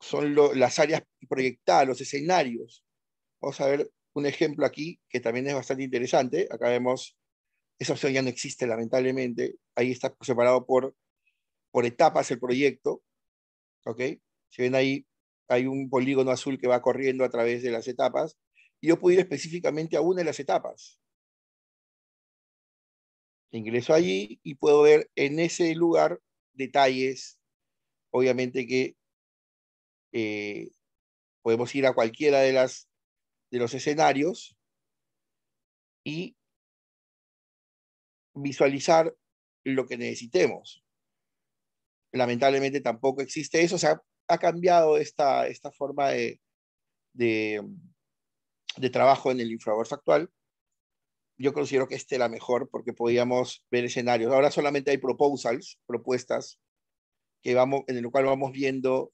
son las áreas proyectadas, los escenarios. Vamos a ver un ejemplo aquí que también es bastante interesante. Acá vemos, esa opción ya no existe lamentablemente. Ahí está separado por, por etapas el proyecto. ¿Ok? se ven ahí, hay un polígono azul que va corriendo a través de las etapas. Y yo puedo ir específicamente a una de las etapas. Ingreso allí y puedo ver en ese lugar detalles, obviamente que eh, podemos ir a cualquiera de, las, de los escenarios y visualizar lo que necesitemos. Lamentablemente tampoco existe eso, o ha cambiado esta, esta forma de, trabajo en el infraverso actual yo considero que este la mejor porque podíamos ver escenarios. Ahora solamente hay proposals, propuestas, que vamos, en el cual vamos viendo,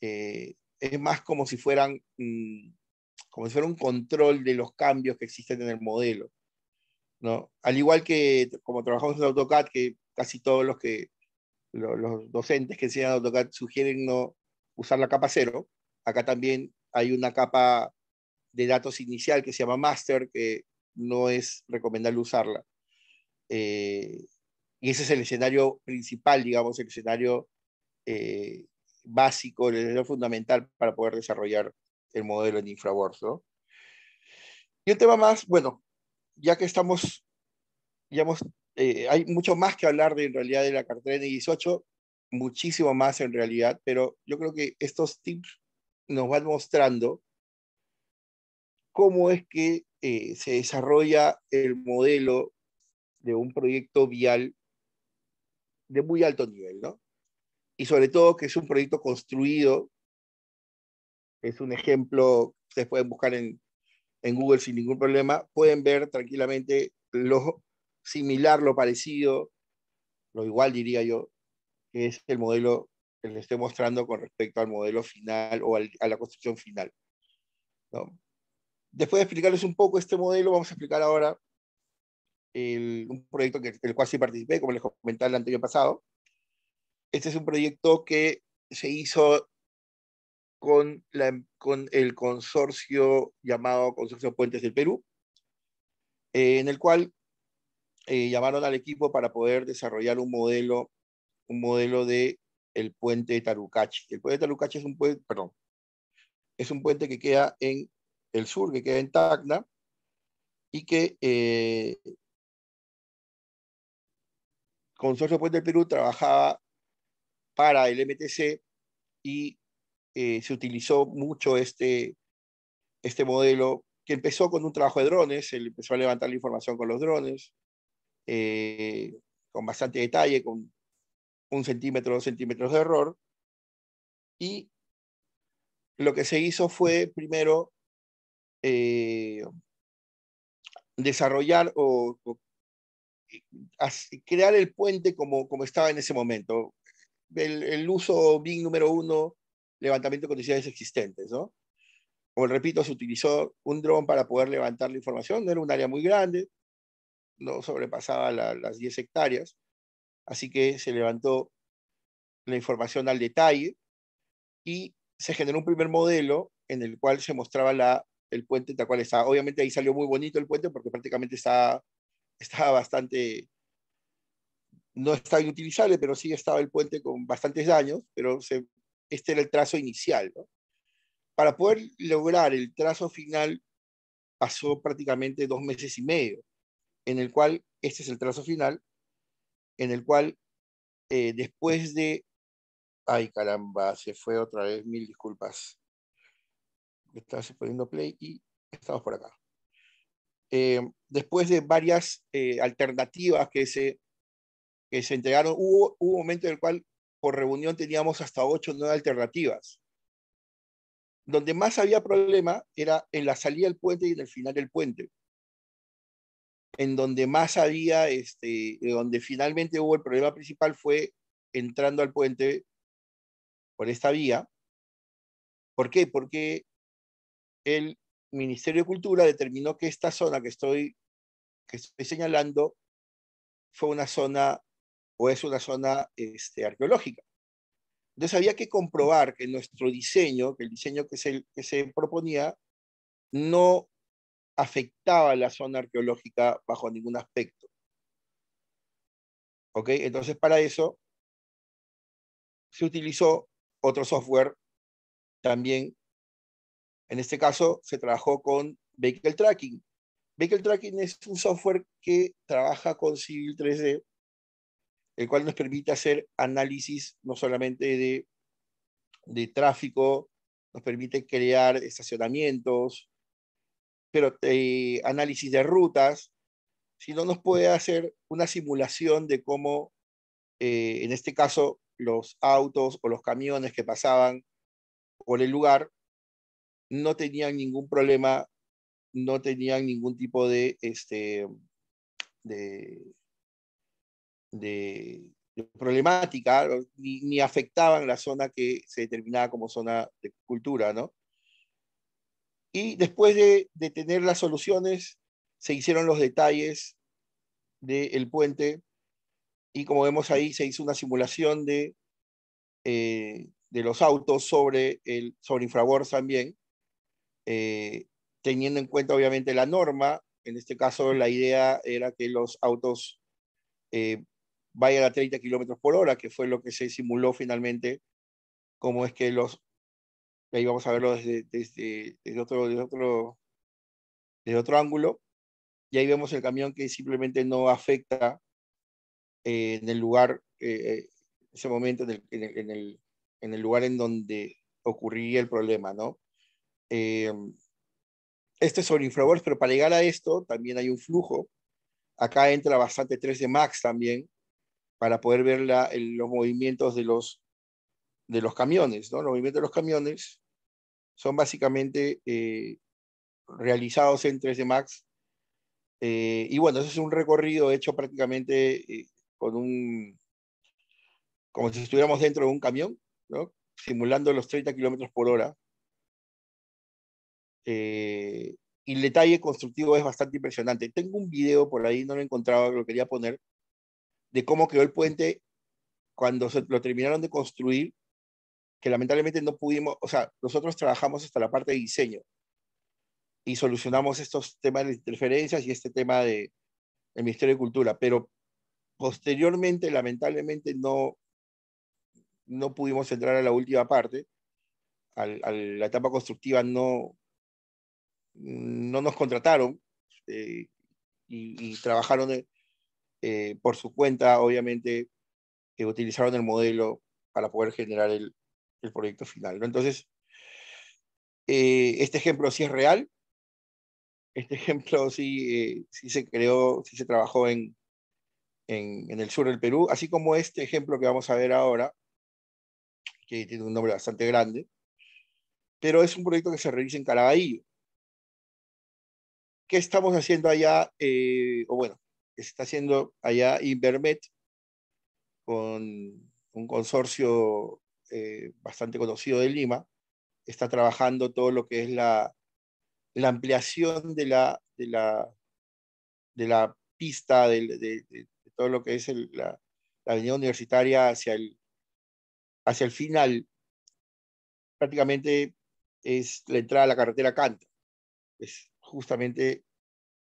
eh, es más como si fueran, mm, como fuera un control de los cambios que existen en el modelo. ¿no? Al igual que como trabajamos en AutoCAD, que casi todos los, que, los, docentes que enseñan AutoCAD sugieren no usar la capa cero, acá también hay una capa de datos inicial que se llama master, que no es recomendable usarla. Eh, y ese es el escenario principal, digamos, el escenario eh, básico, el escenario fundamental para poder desarrollar el modelo en infraborso. Y un tema más, bueno, ya que estamos, digamos, eh, hay mucho más que hablar de en realidad de la cartera N18, muchísimo más en realidad, pero yo creo que estos tips nos van mostrando cómo es que eh, se desarrolla el modelo de un proyecto vial de muy alto nivel, ¿no? Y sobre todo que es un proyecto construido, es un ejemplo, ustedes pueden buscar en, Google sin ningún problema, pueden ver tranquilamente lo similar, lo parecido, lo igual diría yo, que es el modelo que les estoy mostrando con respecto al modelo final o a la construcción final. ¿no? Después de explicarles un poco este modelo, vamos a explicar ahora un proyecto que, el cual sí participé, como les comentaba el anterior pasado. Este es un proyecto que se hizo con, el consorcio llamado Consorcio Puentes del Perú, eh, en el cual eh, llamaron al equipo para poder desarrollar un modelo, un modelo de el puente de Tarucachi. El puente Tarucachi es un puente, perdón, es un puente que queda en el sur que queda en Tacna, y que eh, Consorcio Puente del Perú trabajaba para el MTC y eh, se utilizó mucho este, este modelo que empezó con un trabajo de drones, él empezó a levantar la información con los drones, eh, con bastante detalle, con un centímetro, dos centímetros de error, y lo que se hizo fue primero eh, desarrollar o, crear el puente como, como estaba en ese momento. El, uso BIM número uno, levantamiento de condiciones existentes, ¿no? Como repito, se utilizó un dron para poder levantar la información, no era un área muy grande, no sobrepasaba las 10 hectáreas, así que se levantó la información al detalle y se generó un primer modelo en el cual se mostraba la el puente tal cual está. Obviamente ahí salió muy bonito el puente porque prácticamente está, está bastante, no está inutilizable, pero sí estaba el puente con bastantes daños, pero este era el trazo inicial. Para poder lograr el trazo final pasó prácticamente dos meses y medio, en el cual, este es el trazo final, en el cual eh, después de, ay caramba, se fue otra vez, mil disculpas estás poniendo play y estamos por acá. Eh, después de varias eh, alternativas que se, que se entregaron, hubo, un momento en el cual por reunión teníamos hasta ocho o nueve alternativas. Donde más había problema era en la salida del puente y en el final del puente. En donde más había, este, donde finalmente hubo el problema principal fue entrando al puente por esta vía. ¿Por qué? Porque el Ministerio de Cultura determinó que esta zona que estoy, estoy señalando fue una zona o es una zona este, arqueológica. Entonces había que comprobar que nuestro diseño, que el diseño que se, proponía, no afectaba la zona arqueológica bajo ningún aspecto. ¿Ok? Entonces para eso se utilizó otro software también en este caso se trabajó con Vehicle Tracking. Vehicle Tracking es un software que trabaja con Civil 3D, el cual nos permite hacer análisis no solamente de, tráfico, nos permite crear estacionamientos, pero eh, análisis de rutas, sino nos puede hacer una simulación de cómo, eh, en este caso, los autos o los camiones que pasaban por el lugar no tenían ningún problema, no tenían ningún tipo de, este, de, problemática, ni, afectaban la zona que se determinaba como zona de cultura, Y después de, tener las soluciones, se hicieron los detalles del puente y como vemos ahí, se hizo una simulación de, eh, de los autos sobre, el, sobre también. Eh, teniendo en cuenta obviamente la norma. En este caso, la idea era que los autos eh, vayan a 30 kilómetros por hora, que fue lo que se simuló finalmente, como es que los, ahí vamos a verlo desde, otro, otro, otro ángulo, y ahí vemos el camión que simplemente no afecta eh, en el lugar, eh, ese momento, en el, lugar en donde ocurría el problema, ¿no? Eh, este es sobre pero para llegar a esto también hay un flujo. Acá entra bastante 3D Max también para poder ver los movimientos de los, de los camiones. ¿no? Los movimientos de los camiones son básicamente eh, realizados en 3D Max. Eh, y bueno, eso es un recorrido hecho prácticamente eh, con un, como si estuviéramos dentro de un camión, simulando los 30 kilómetros por hora y eh, el detalle constructivo es bastante impresionante. Tengo un video por ahí, no lo encontraba, lo quería poner, de cómo quedó el puente cuando se, lo terminaron de construir, que lamentablemente no pudimos, o sea, nosotros trabajamos hasta la parte de diseño y solucionamos estos temas de interferencias y este tema de, del Ministerio de Cultura, pero posteriormente, lamentablemente, no, no pudimos entrar a la última parte, a la etapa constructiva no, no nos contrataron eh, y, trabajaron eh, por su cuenta, obviamente, eh, utilizaron el modelo para poder generar el, proyecto final. Entonces, este ejemplo sí es real, este ejemplo sí, se creó, sí se trabajó en, en, el sur del Perú, así como este ejemplo que vamos a ver ahora, que tiene un nombre bastante grande, pero es un proyecto que se realiza en Caraballo. ¿Qué estamos haciendo allá? Eh, o bueno, está haciendo allá Invermet con un consorcio eh, bastante conocido de Lima. Está trabajando todo lo que es la, la ampliación de la, de la, de la pista, de, todo lo que es la, la, avenida universitaria hacia el, hacia el final. Prácticamente es la entrada a la carretera Canta. Es justamente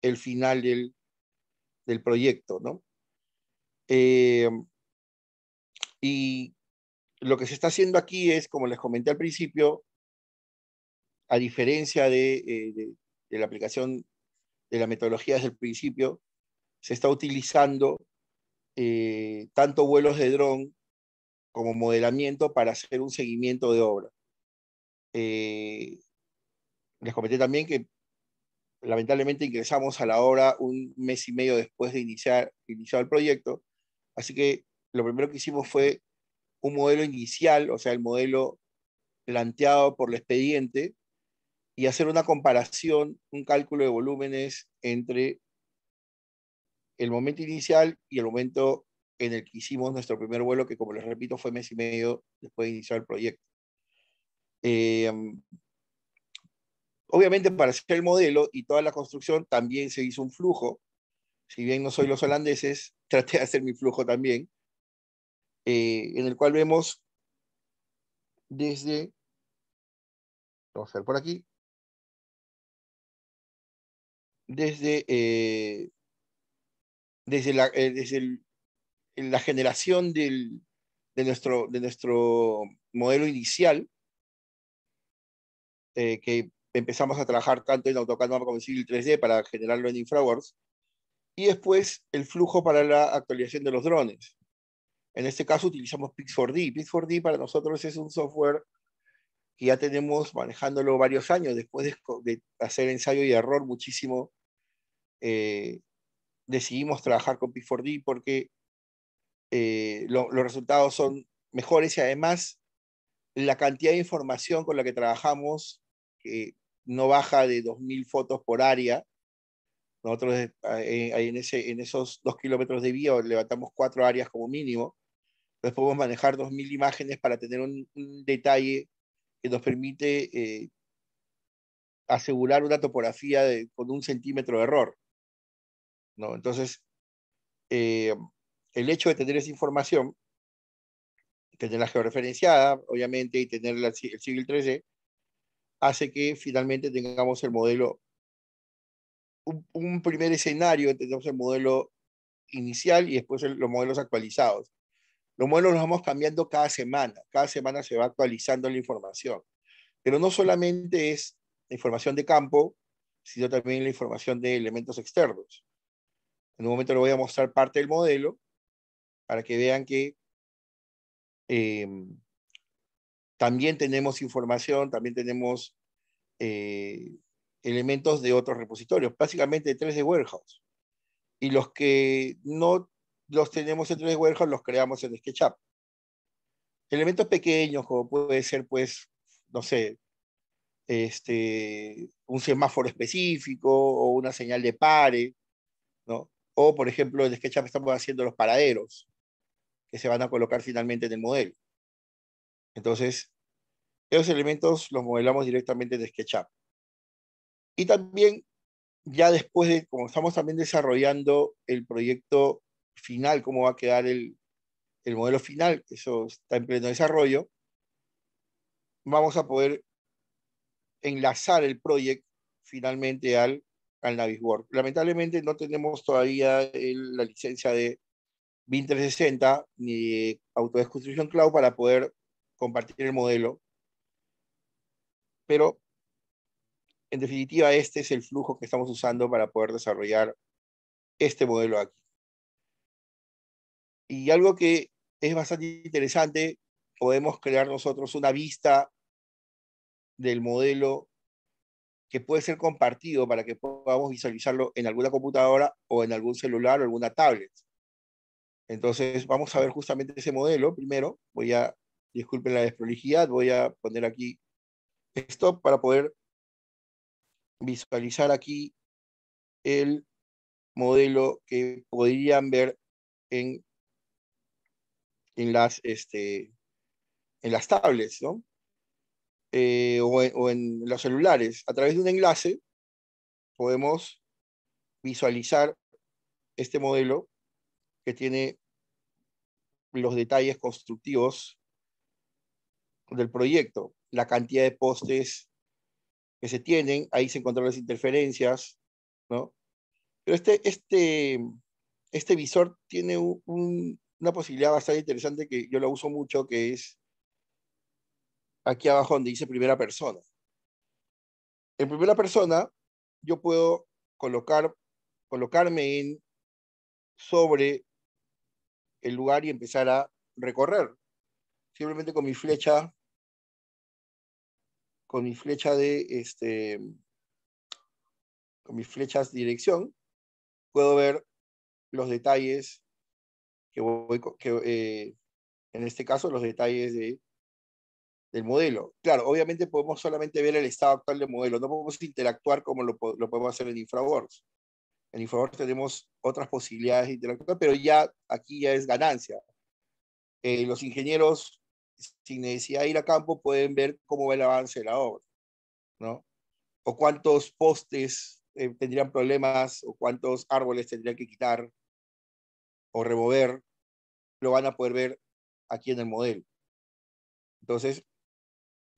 el final del, proyecto, ¿no? Eh, y lo que se está haciendo aquí es, como les comenté al principio, a diferencia de, eh, la aplicación de la metodología desde el principio, se está utilizando eh, tanto vuelos de dron como modelamiento para hacer un seguimiento de obra. les comenté también que lamentablemente ingresamos a la obra un mes y medio después de iniciar, iniciar el proyecto. Así que lo primero que hicimos fue un modelo inicial, o sea, el modelo planteado por el expediente, y hacer una comparación, un cálculo de volúmenes entre el momento inicial y el momento en el que hicimos nuestro primer vuelo, que como les repito fue mes y medio después de iniciar el proyecto. Eh, Obviamente para hacer el modelo y toda la construcción también se hizo un flujo. Si bien no soy los holandeses, traté de hacer mi flujo también, eh, en el cual vemos desde, vamos a ver por aquí, desde, eh, desde, la, eh, generación de, nuestro, de nuestro modelo inicial, que empezamos a trabajar tanto en AutoCAD como en Civil 3D para generarlo en InfraWorks. Y después el flujo para la actualización de los drones. En este caso utilizamos Pix4D. Pix4D para nosotros es un software que ya tenemos manejándolo varios años, después de, hacer ensayo y error muchísimo, eh, decidimos trabajar con Pix4D porque eh, los resultados son mejores y además la cantidad de información con la que trabajamos que no baja de 2.000 fotos por área. Nosotros eh, eh, en, ese, en esos dos kilómetros de vía levantamos cuatro áreas como mínimo. Entonces podemos manejar 2.000 imágenes para tener un, detalle que nos permite eh, asegurar una topografía con un centímetro de error. ¿no? Entonces, el hecho de tener esa información, tenerla georreferenciada, obviamente, y tener el Civil 13, hace que finalmente tengamos el modelo, un, primer escenario, tenemos el modelo inicial y después los modelos actualizados. Los modelos los vamos cambiando cada semana, cada semana se va actualizando la información, pero no solamente es la información de campo, sino también la información de elementos externos. En un momento le voy a mostrar parte del modelo para que vean que em, también tenemos información, también tenemos eh, elementos de otros repositorios, básicamente tres de Warehouse. Y los que no los tenemos en 3D Warehouse los creamos en SketchUp. Elementos pequeños, como puede ser, pues, no sé, este, un semáforo específico o una señal de pare, ¿no? O, por ejemplo, en SketchUp estamos haciendo los paraderos que se van a colocar finalmente en el modelo. Entonces, esos elementos los modelamos directamente de SketchUp. Y también, ya después de, como estamos también desarrollando el proyecto final, cómo va a quedar el, modelo final, eso está en pleno desarrollo, vamos a poder enlazar el proyecto finalmente al, al Navisworks. Lamentablemente no tenemos todavía la licencia de BIM 360 ni Autodesk Construction Cloud para poder compartir el modelo. Pero, en definitiva, este es el flujo que estamos usando para poder desarrollar este modelo aquí. Y algo que es bastante interesante, podemos crear nosotros una vista del modelo que puede ser compartido para que podamos visualizarlo en alguna computadora o en algún celular o alguna tablet. Entonces, vamos a ver justamente ese modelo. Primero, voy a disculpen la desprolijidad, voy a poner aquí stop para poder visualizar aquí el modelo que podrían ver en, en, las, este, en las tablets, eh, o, en, los celulares. A través de un enlace podemos visualizar este modelo que tiene los detalles constructivos del proyecto, la cantidad de postes que se tienen, ahí se encontraron las interferencias, ¿no? Pero este, este, este visor tiene una posibilidad bastante interesante que yo lo uso mucho, que es aquí abajo donde dice primera persona. En primera persona, yo puedo colocar, colocarme en sobre el lugar y empezar a recorrer. Simplemente con mi flecha con mi flecha de este con mis flechas de dirección puedo ver los detalles que voy que, eh, en este caso los detalles de del modelo. Claro, obviamente podemos solamente ver el estado actual del modelo, no podemos interactuar como lo, lo podemos hacer en InfraWorks. En InfraWorks tenemos otras posibilidades de interactuar, pero ya aquí ya es ganancia. Eh, los ingenieros sin necesidad de ir a campo, pueden ver cómo va el avance de la obra, ¿no? O cuántos postes eh, tendrían problemas, o cuántos árboles tendrían que quitar o remover, lo van a poder ver aquí en el modelo. Entonces,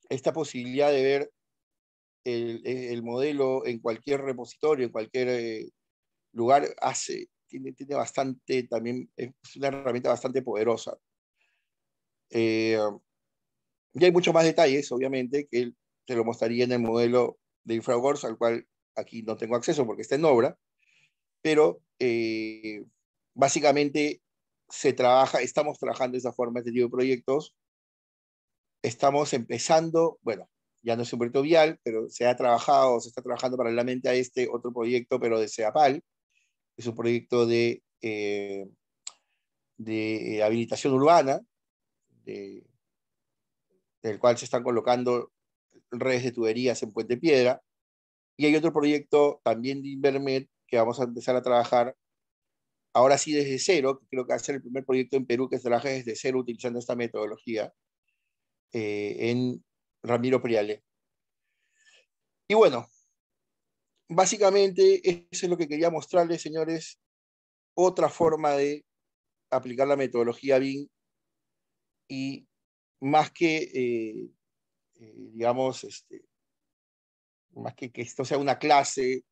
esta posibilidad de ver el, modelo en cualquier repositorio, en cualquier eh, lugar, hace, tiene bastante, también es una herramienta bastante poderosa. Eh, y hay muchos más detalles, obviamente, que te lo mostraría en el modelo de Infragors, al cual aquí no tengo acceso porque está en obra, pero eh, básicamente se trabaja, estamos trabajando de esa forma este tipo de proyectos. Estamos empezando, bueno, ya no es un proyecto vial, pero se ha trabajado, se está trabajando paralelamente a este otro proyecto, pero de CEAPAL. Es un proyecto de, eh, de habilitación urbana, eh, del cual se están colocando redes de tuberías en Puente Piedra. Y hay otro proyecto también de Invermed que vamos a empezar a trabajar ahora sí desde cero, creo que va a ser el primer proyecto en Perú que se trabaje desde cero utilizando esta metodología eh, en Ramiro Priale. Y bueno, básicamente eso es lo que quería mostrarles, señores, otra forma de aplicar la metodología BIM y más que, eh, eh, digamos, este, más que que esto sea una clase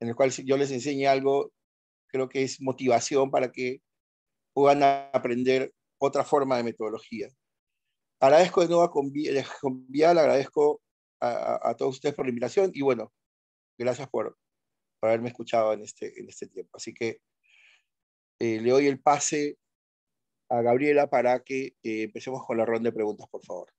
en la cual yo les enseñe algo, creo que es motivación para que puedan aprender otra forma de metodología. Agradezco de nuevo a Convial, agradezco a, a, todos ustedes por la invitación y bueno, gracias por, por haberme escuchado en este, en este tiempo. Así que eh, le doy el pase a Gabriela para que empecemos con la ronda de preguntas, por favor.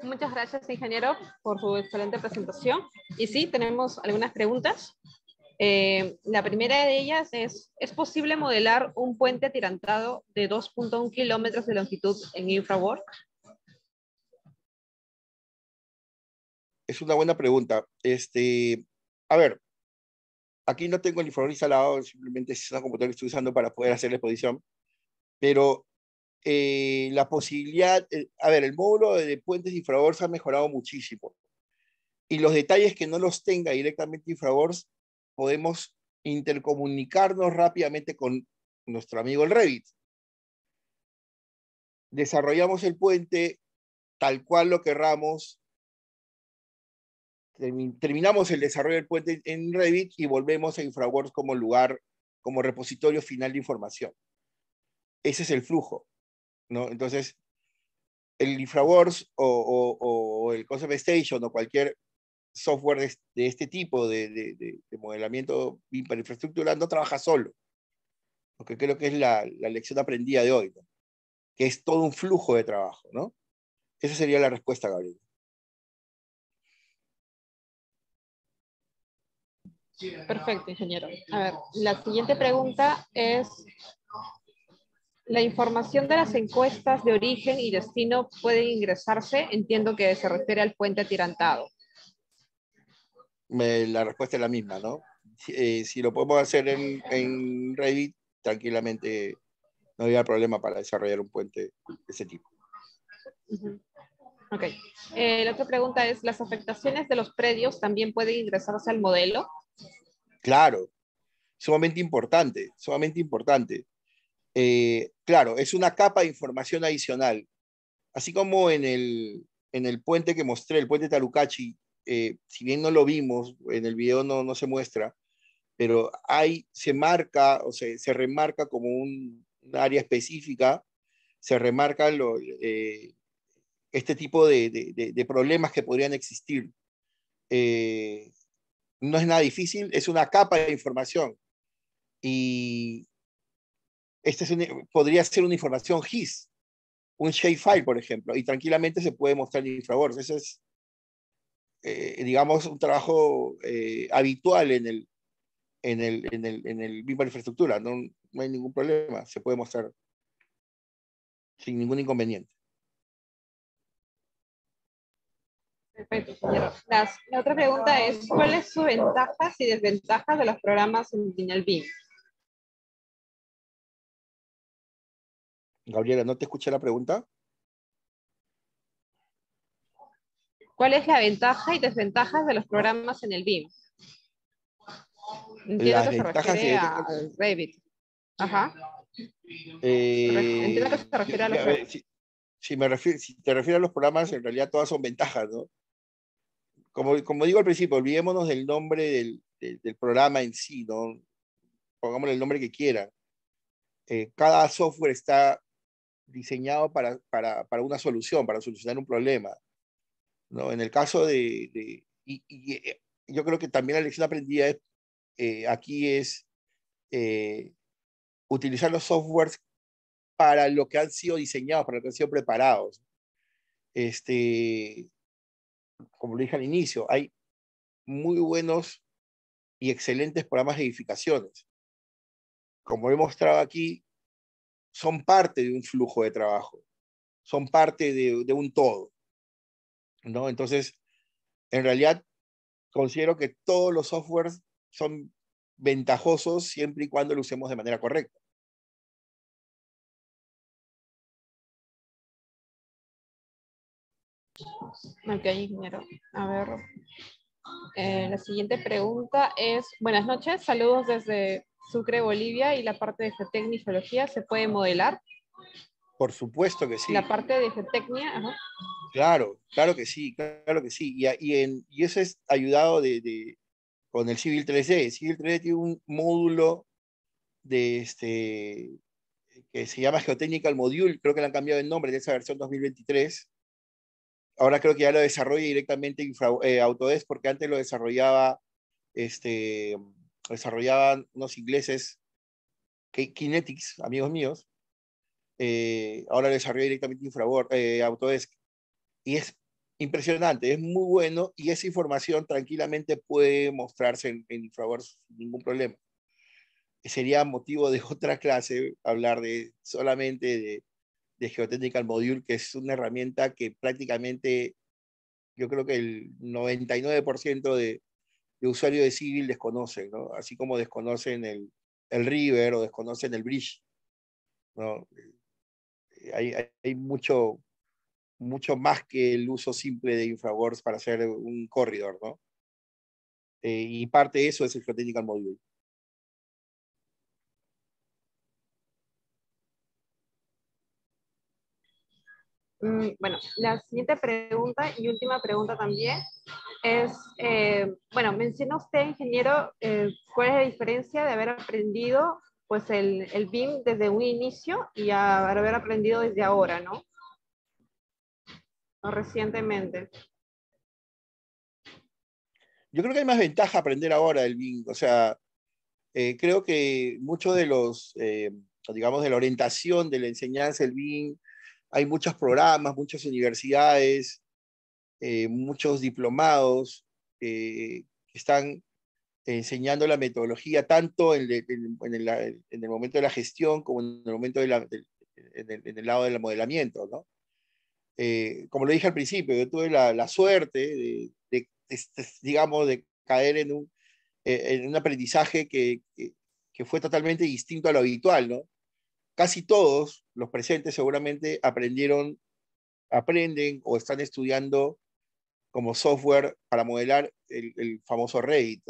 Muchas gracias, ingeniero, por su excelente presentación. Y sí, tenemos algunas preguntas. Eh, la primera de ellas es, ¿es posible modelar un puente atirantado de 2.1 kilómetros de longitud en InfraWork? Es una buena pregunta. Este, a ver, Aquí no tengo el informador instalado, simplemente es una computadora que estoy usando para poder hacer la exposición. Pero eh, la posibilidad, eh, a ver, el módulo de puentes infrarrojos ha mejorado muchísimo. Y los detalles que no los tenga directamente infrarrojos, podemos intercomunicarnos rápidamente con nuestro amigo el Revit. Desarrollamos el puente tal cual lo querramos, terminamos el desarrollo del puente en Revit y volvemos a InfraWorks como lugar, como repositorio final de información. Ese es el flujo, Entonces, el InfraWorks o, el Concept Station o cualquier software de, este tipo de, modelamiento para infraestructura no trabaja solo, porque creo que es la, lección aprendida de hoy, que es todo un flujo de trabajo, ¿no? Esa sería la respuesta, Gabriel. Perfecto, ingeniero. A ver, la siguiente pregunta es, ¿la información de las encuestas de origen y destino puede ingresarse? Entiendo que se refiere al puente atirantado. la respuesta es la misma, ¿no? si eh, lo podemos hacer en, Revit, tranquilamente no había problema para desarrollar un puente de ese tipo. Ok. Eh, la otra pregunta es, ¿las afectaciones de los predios también pueden ingresarse al modelo? Claro, sumamente importante, sumamente importante. Eh, claro, es una capa de información adicional. Así como en el, puente que mostré, el puente Tarucachi, eh, si bien no lo vimos, en el video no, se muestra, pero hay, se marca o se, se remarca como un, área específica, se remarca eh, este tipo de, problemas que podrían existir no es nada difícil, es una capa de información. Y este podría ser una información GIS, un shapefile, por ejemplo, y tranquilamente se puede mostrar en Ese es, eh, digamos, un trabajo eh, habitual en el, en el, el, en el infraestructura. no hay ningún problema, se puede mostrar sin ningún inconveniente. Perfecto, la otra pregunta es, ¿cuáles son sus ventajas y desventajas de los programas en el BIM? Gabriela, ¿no te escuché la pregunta? ¿Cuál es la ventaja y desventajas de los programas en el BIM? Entiendo que se refiere este Revit. Ajá. Eh, Entiendo que se refiere a los... Si, si, me refiero, si te refieres a los programas, en realidad todas son ventajas, ¿no? como, digo al principio, olvidémonos del nombre del, programa en sí, ¿no? pongámosle el nombre que quieran. Eh, cada software está diseñado para, para, para, una solución, para solucionar un problema. ¿no? En el caso de... de y, eh, yo creo que también la lección aprendida es, eh, aquí es utilizar los softwares para lo que han sido diseñados, para lo que han sido preparados. Este, como lo dije al inicio, hay muy buenos y excelentes programas de edificaciones. Como he mostrado aquí, son parte de un flujo de trabajo, son parte de, de un todo. ¿no? Entonces, en realidad, considero que todos los softwares son ventajosos siempre y cuando lo usemos de manera correcta. Ok, ingeniero. A ver. Eh, la siguiente pregunta es, buenas noches, saludos desde Sucre, Bolivia y la parte de Geotecnia ¿se puede modelar? Por supuesto que sí. La parte de Geotecnia, Claro, claro que sí, claro que sí. Y, en, y eso es ayudado de, con el Civil 3D. Civil 3D tiene un módulo de este, que se llama Geotechnical Module, creo que le han cambiado el nombre de esa versión 2023, Ahora creo que ya lo desarrolla directamente eh, Autodesk, porque antes lo desarrollaba, este, desarrollaban unos ingleses, Kinetics, amigos míos. Eh, ahora lo desarrolla directamente eh, Autodesk. Y es impresionante, es muy bueno y esa información tranquilamente puede mostrarse en, en sin ningún problema. Sería motivo de otra clase hablar de solamente de de Geotechnical Module, que es una herramienta que prácticamente yo creo que el 99% de, de usuarios de Civil desconocen, ¿no? así como desconocen el, el River o desconocen el Bridge. ¿no? Eh, hay, hay, mucho, mucho más que el uso simple de InfraWorks para hacer un corredor. ¿no? Eh, y parte de eso es el Geotechnical Module. Mm, bueno, la siguiente pregunta y última pregunta también es, eh, bueno, menciona usted, ingeniero, eh, cuál es la diferencia de haber aprendido pues el, BIM desde un inicio y haber aprendido desde ahora, ¿no? recientemente. Yo creo que hay más ventaja aprender ahora el BIM, o sea, eh, creo que mucho de los, digamos, de la orientación de la enseñanza el BIM, hay muchos programas, muchas universidades, eh, muchos diplomados eh, que están enseñando la metodología tanto en, el, momento de la gestión como en el momento de en, el, lado del modelamiento, ¿no? Eh, como lo dije al principio, yo tuve la, suerte de, digamos, de caer en un, un aprendizaje que, que, fue totalmente distinto a lo habitual, ¿no? casi todos los presentes seguramente aprendieron, aprenden o están estudiando como software para modelar el, famoso Revit,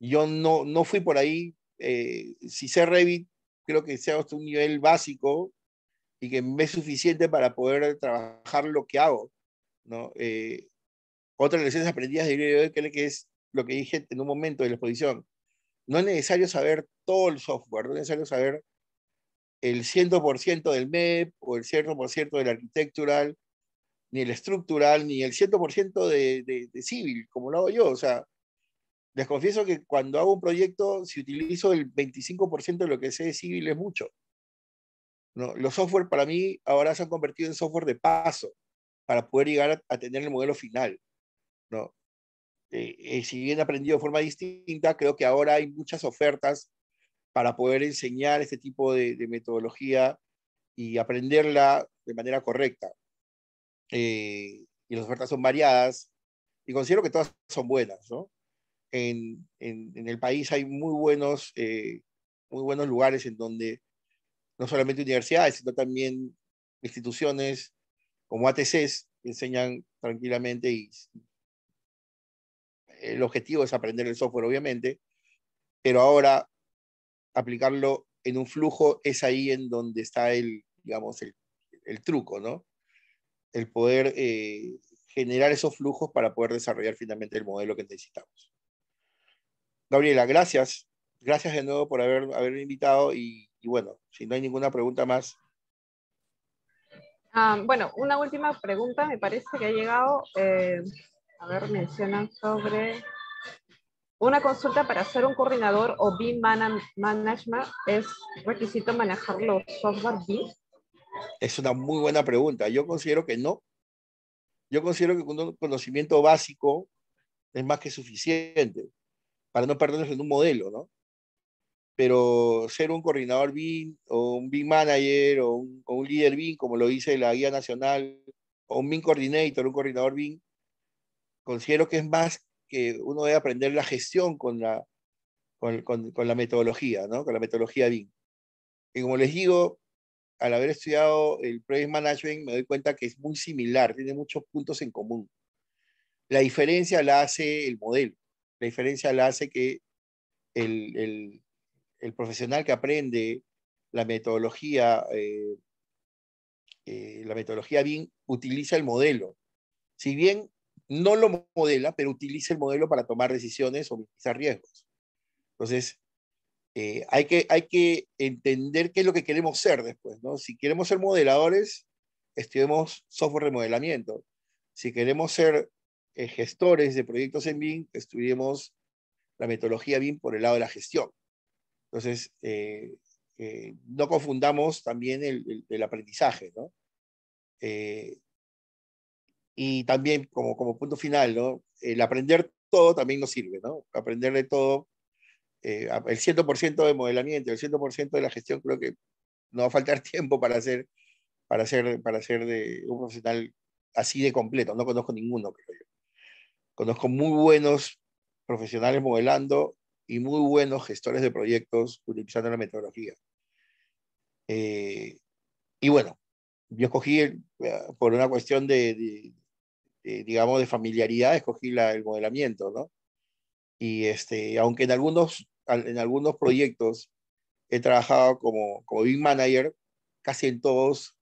Yo no, no fui por ahí. Eh, si sé Revit, creo que sea hasta un nivel básico y que me es suficiente para poder trabajar lo que hago, ¿no? Eh, otra de las lecciones aprendidas de hoy que es lo que dije en un momento de la exposición. No es necesario saber todo el software, no es necesario saber el 100% del MEP o el 100% del arquitectural, ni el estructural, ni el 100% de, de, de civil, como lo hago yo. O sea, les confieso que cuando hago un proyecto, si utilizo el 25% de lo que sé de civil es mucho. ¿no? Los software para mí ahora se han convertido en software de paso para poder llegar a, tener el modelo final. ¿no? Eh, eh, si bien aprendido de forma distinta, creo que ahora hay muchas ofertas para poder enseñar este tipo de, metodología y aprenderla de manera correcta. Eh, y las ofertas son variadas y considero que todas son buenas, En, el país hay muy buenos, eh, muy buenos lugares en donde no solamente universidades, sino también instituciones como ATCs enseñan tranquilamente y el objetivo es aprender el software, obviamente, pero ahora aplicarlo en un flujo, es ahí en donde está el, digamos, el, truco, ¿no? El poder eh, generar esos flujos para poder desarrollar finalmente el modelo que necesitamos. Gabriela, gracias. Gracias de nuevo por haber, haberme invitado y, bueno, si no hay ninguna pregunta más, ah, bueno, una última pregunta me parece que ha llegado. Eh, a ver, mencionan sobre una consulta para ser un coordinador o BIM management es requisito manejar los software BIM. Es una muy buena pregunta. Yo considero que no. Yo considero que un conocimiento básico es más que suficiente para no perdernos en un modelo, ¿no? Pero ser un coordinador BIM o un BIM manager o un, o un líder BIM, como lo dice la guía nacional, o un BIM coordinator, un coordinador BIM, considero que es más que uno debe aprender la gestión con la, con, con, la metodología, ¿no? Con la metodología BIM. Y como les digo, al haber estudiado el Project Management, me doy cuenta que es muy similar, tiene muchos puntos en común. La diferencia la hace el modelo, la diferencia la hace que el, el, profesional que aprende la metodología, eh, eh, la metodología BIM utiliza el modelo. Si bien no lo modela, pero utiliza el modelo para tomar decisiones o minimizar riesgos. Entonces, eh, hay, que, hay que entender qué es lo que queremos ser después, ¿no? Si queremos ser modeladores, estudiemos software remodelamiento. modelamiento. Si queremos ser eh, gestores de proyectos en BIM, estudiemos la metodología BIM por el lado de la gestión. Entonces, eh, no confundamos también el, aprendizaje, ¿no? Eh, y también, como, como punto final, ¿no? el aprender todo también nos sirve, ¿no? Aprender de todo, eh, el 100% de modelamiento, el 100% de la gestión, creo que no va a faltar tiempo para ser, para hacer para hacer de un profesional así de completo. No conozco ninguno, creo yo. Conozco muy buenos profesionales modelando y muy buenos gestores de proyectos utilizando la metodología. Eh, y bueno, yo escogí eh, por una cuestión de, eh, digamos, de familiaridad, escogí la, el modelamiento, ¿no? Y este, aunque en algunos, en algunos proyectos he trabajado como, como Big Manager, casi en todos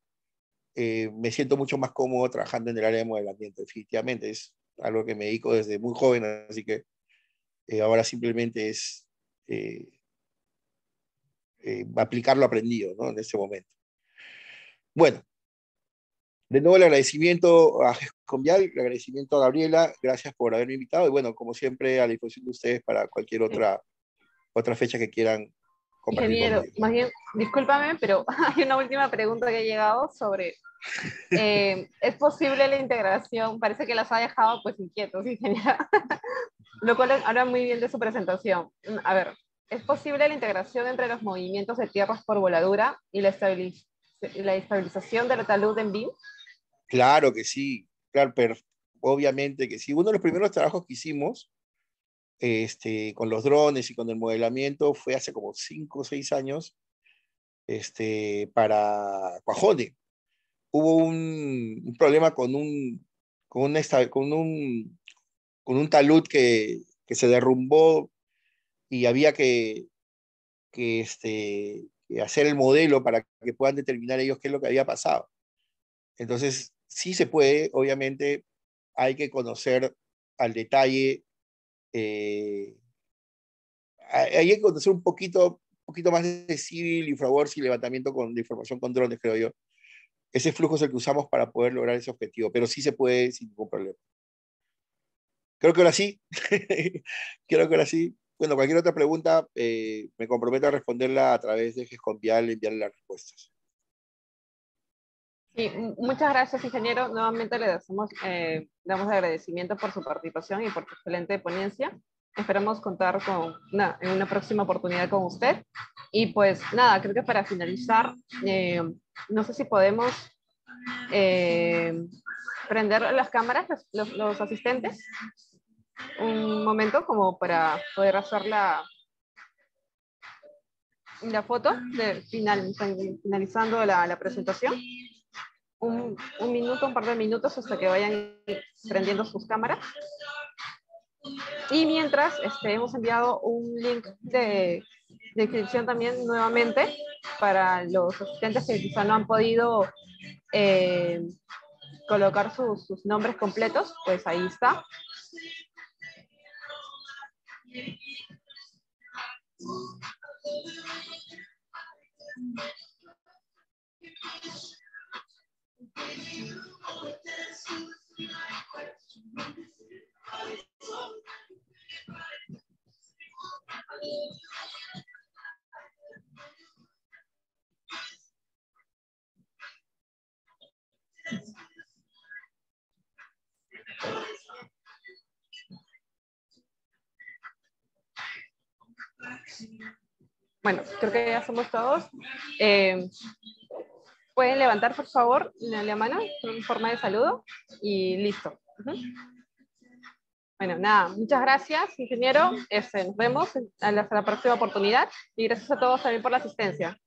eh, me siento mucho más cómodo trabajando en el área de modelamiento, definitivamente. Es algo que me dedico desde muy joven, así que eh, ahora simplemente es eh, aplicar lo aprendido ¿no? en ese momento. Bueno, de nuevo el agradecimiento a Gescombial, el agradecimiento a Gabriela, gracias por haberme invitado y bueno, como siempre a la disposición de ustedes para cualquier otra, otra fecha que quieran compartir. Ingeniero, más bien, discúlpame, pero hay una última pregunta que ha llegado sobre, eh, ¿es posible la integración? Parece que las ha dejado pues inquietos, Ingeniero. lo cual habla muy bien de su presentación. A ver, ¿es posible la integración entre los movimientos de tierras por voladura y la estabilización? de la talud en BIM? Claro que sí, claro, obviamente que sí. Uno de los primeros trabajos que hicimos este, con los drones y con el modelamiento fue hace como cinco o seis años este, para Cuajone. Hubo un, problema con un, con, un, con un talud que, se derrumbó y había que, este, hacer el modelo para que puedan determinar ellos qué es lo que había pasado. Entonces, sí se puede, obviamente hay que conocer al detalle, eh, hay que conocer un poquito, poquito más de civil, infraworks y levantamiento con, de información con drones, creo yo. Ese flujo es el que usamos para poder lograr ese objetivo, pero sí se puede sin ningún problema. Creo que ahora sí, creo que ahora sí. Bueno, cualquier otra pregunta, eh, me comprometo a responderla a través de Gesconvial, enviarle las respuestas muchas gracias, ingeniero. Nuevamente le eh, damos agradecimiento por su participación y por su excelente ponencia. Esperamos contar con en una próxima oportunidad con usted. Y pues nada, creo que para finalizar, eh, no sé si podemos eh, prender las cámaras, los, asistentes, un momento como para poder hacer la, la foto de final, finalizando la, la presentación un, minuto, un par de minutos hasta que vayan prendiendo sus cámaras. Y mientras, este, hemos enviado un link de, descripción también nuevamente para los asistentes que quizá no han podido eh, colocar sus nombres completos, pues ahí está. Bueno, creo que ya somos todos. Eh, Pueden levantar, por favor, la, la mano en forma de saludo y listo. Bueno, nada, muchas gracias, ingeniero. Este, nos vemos en la, próxima oportunidad y gracias a todos también por la asistencia.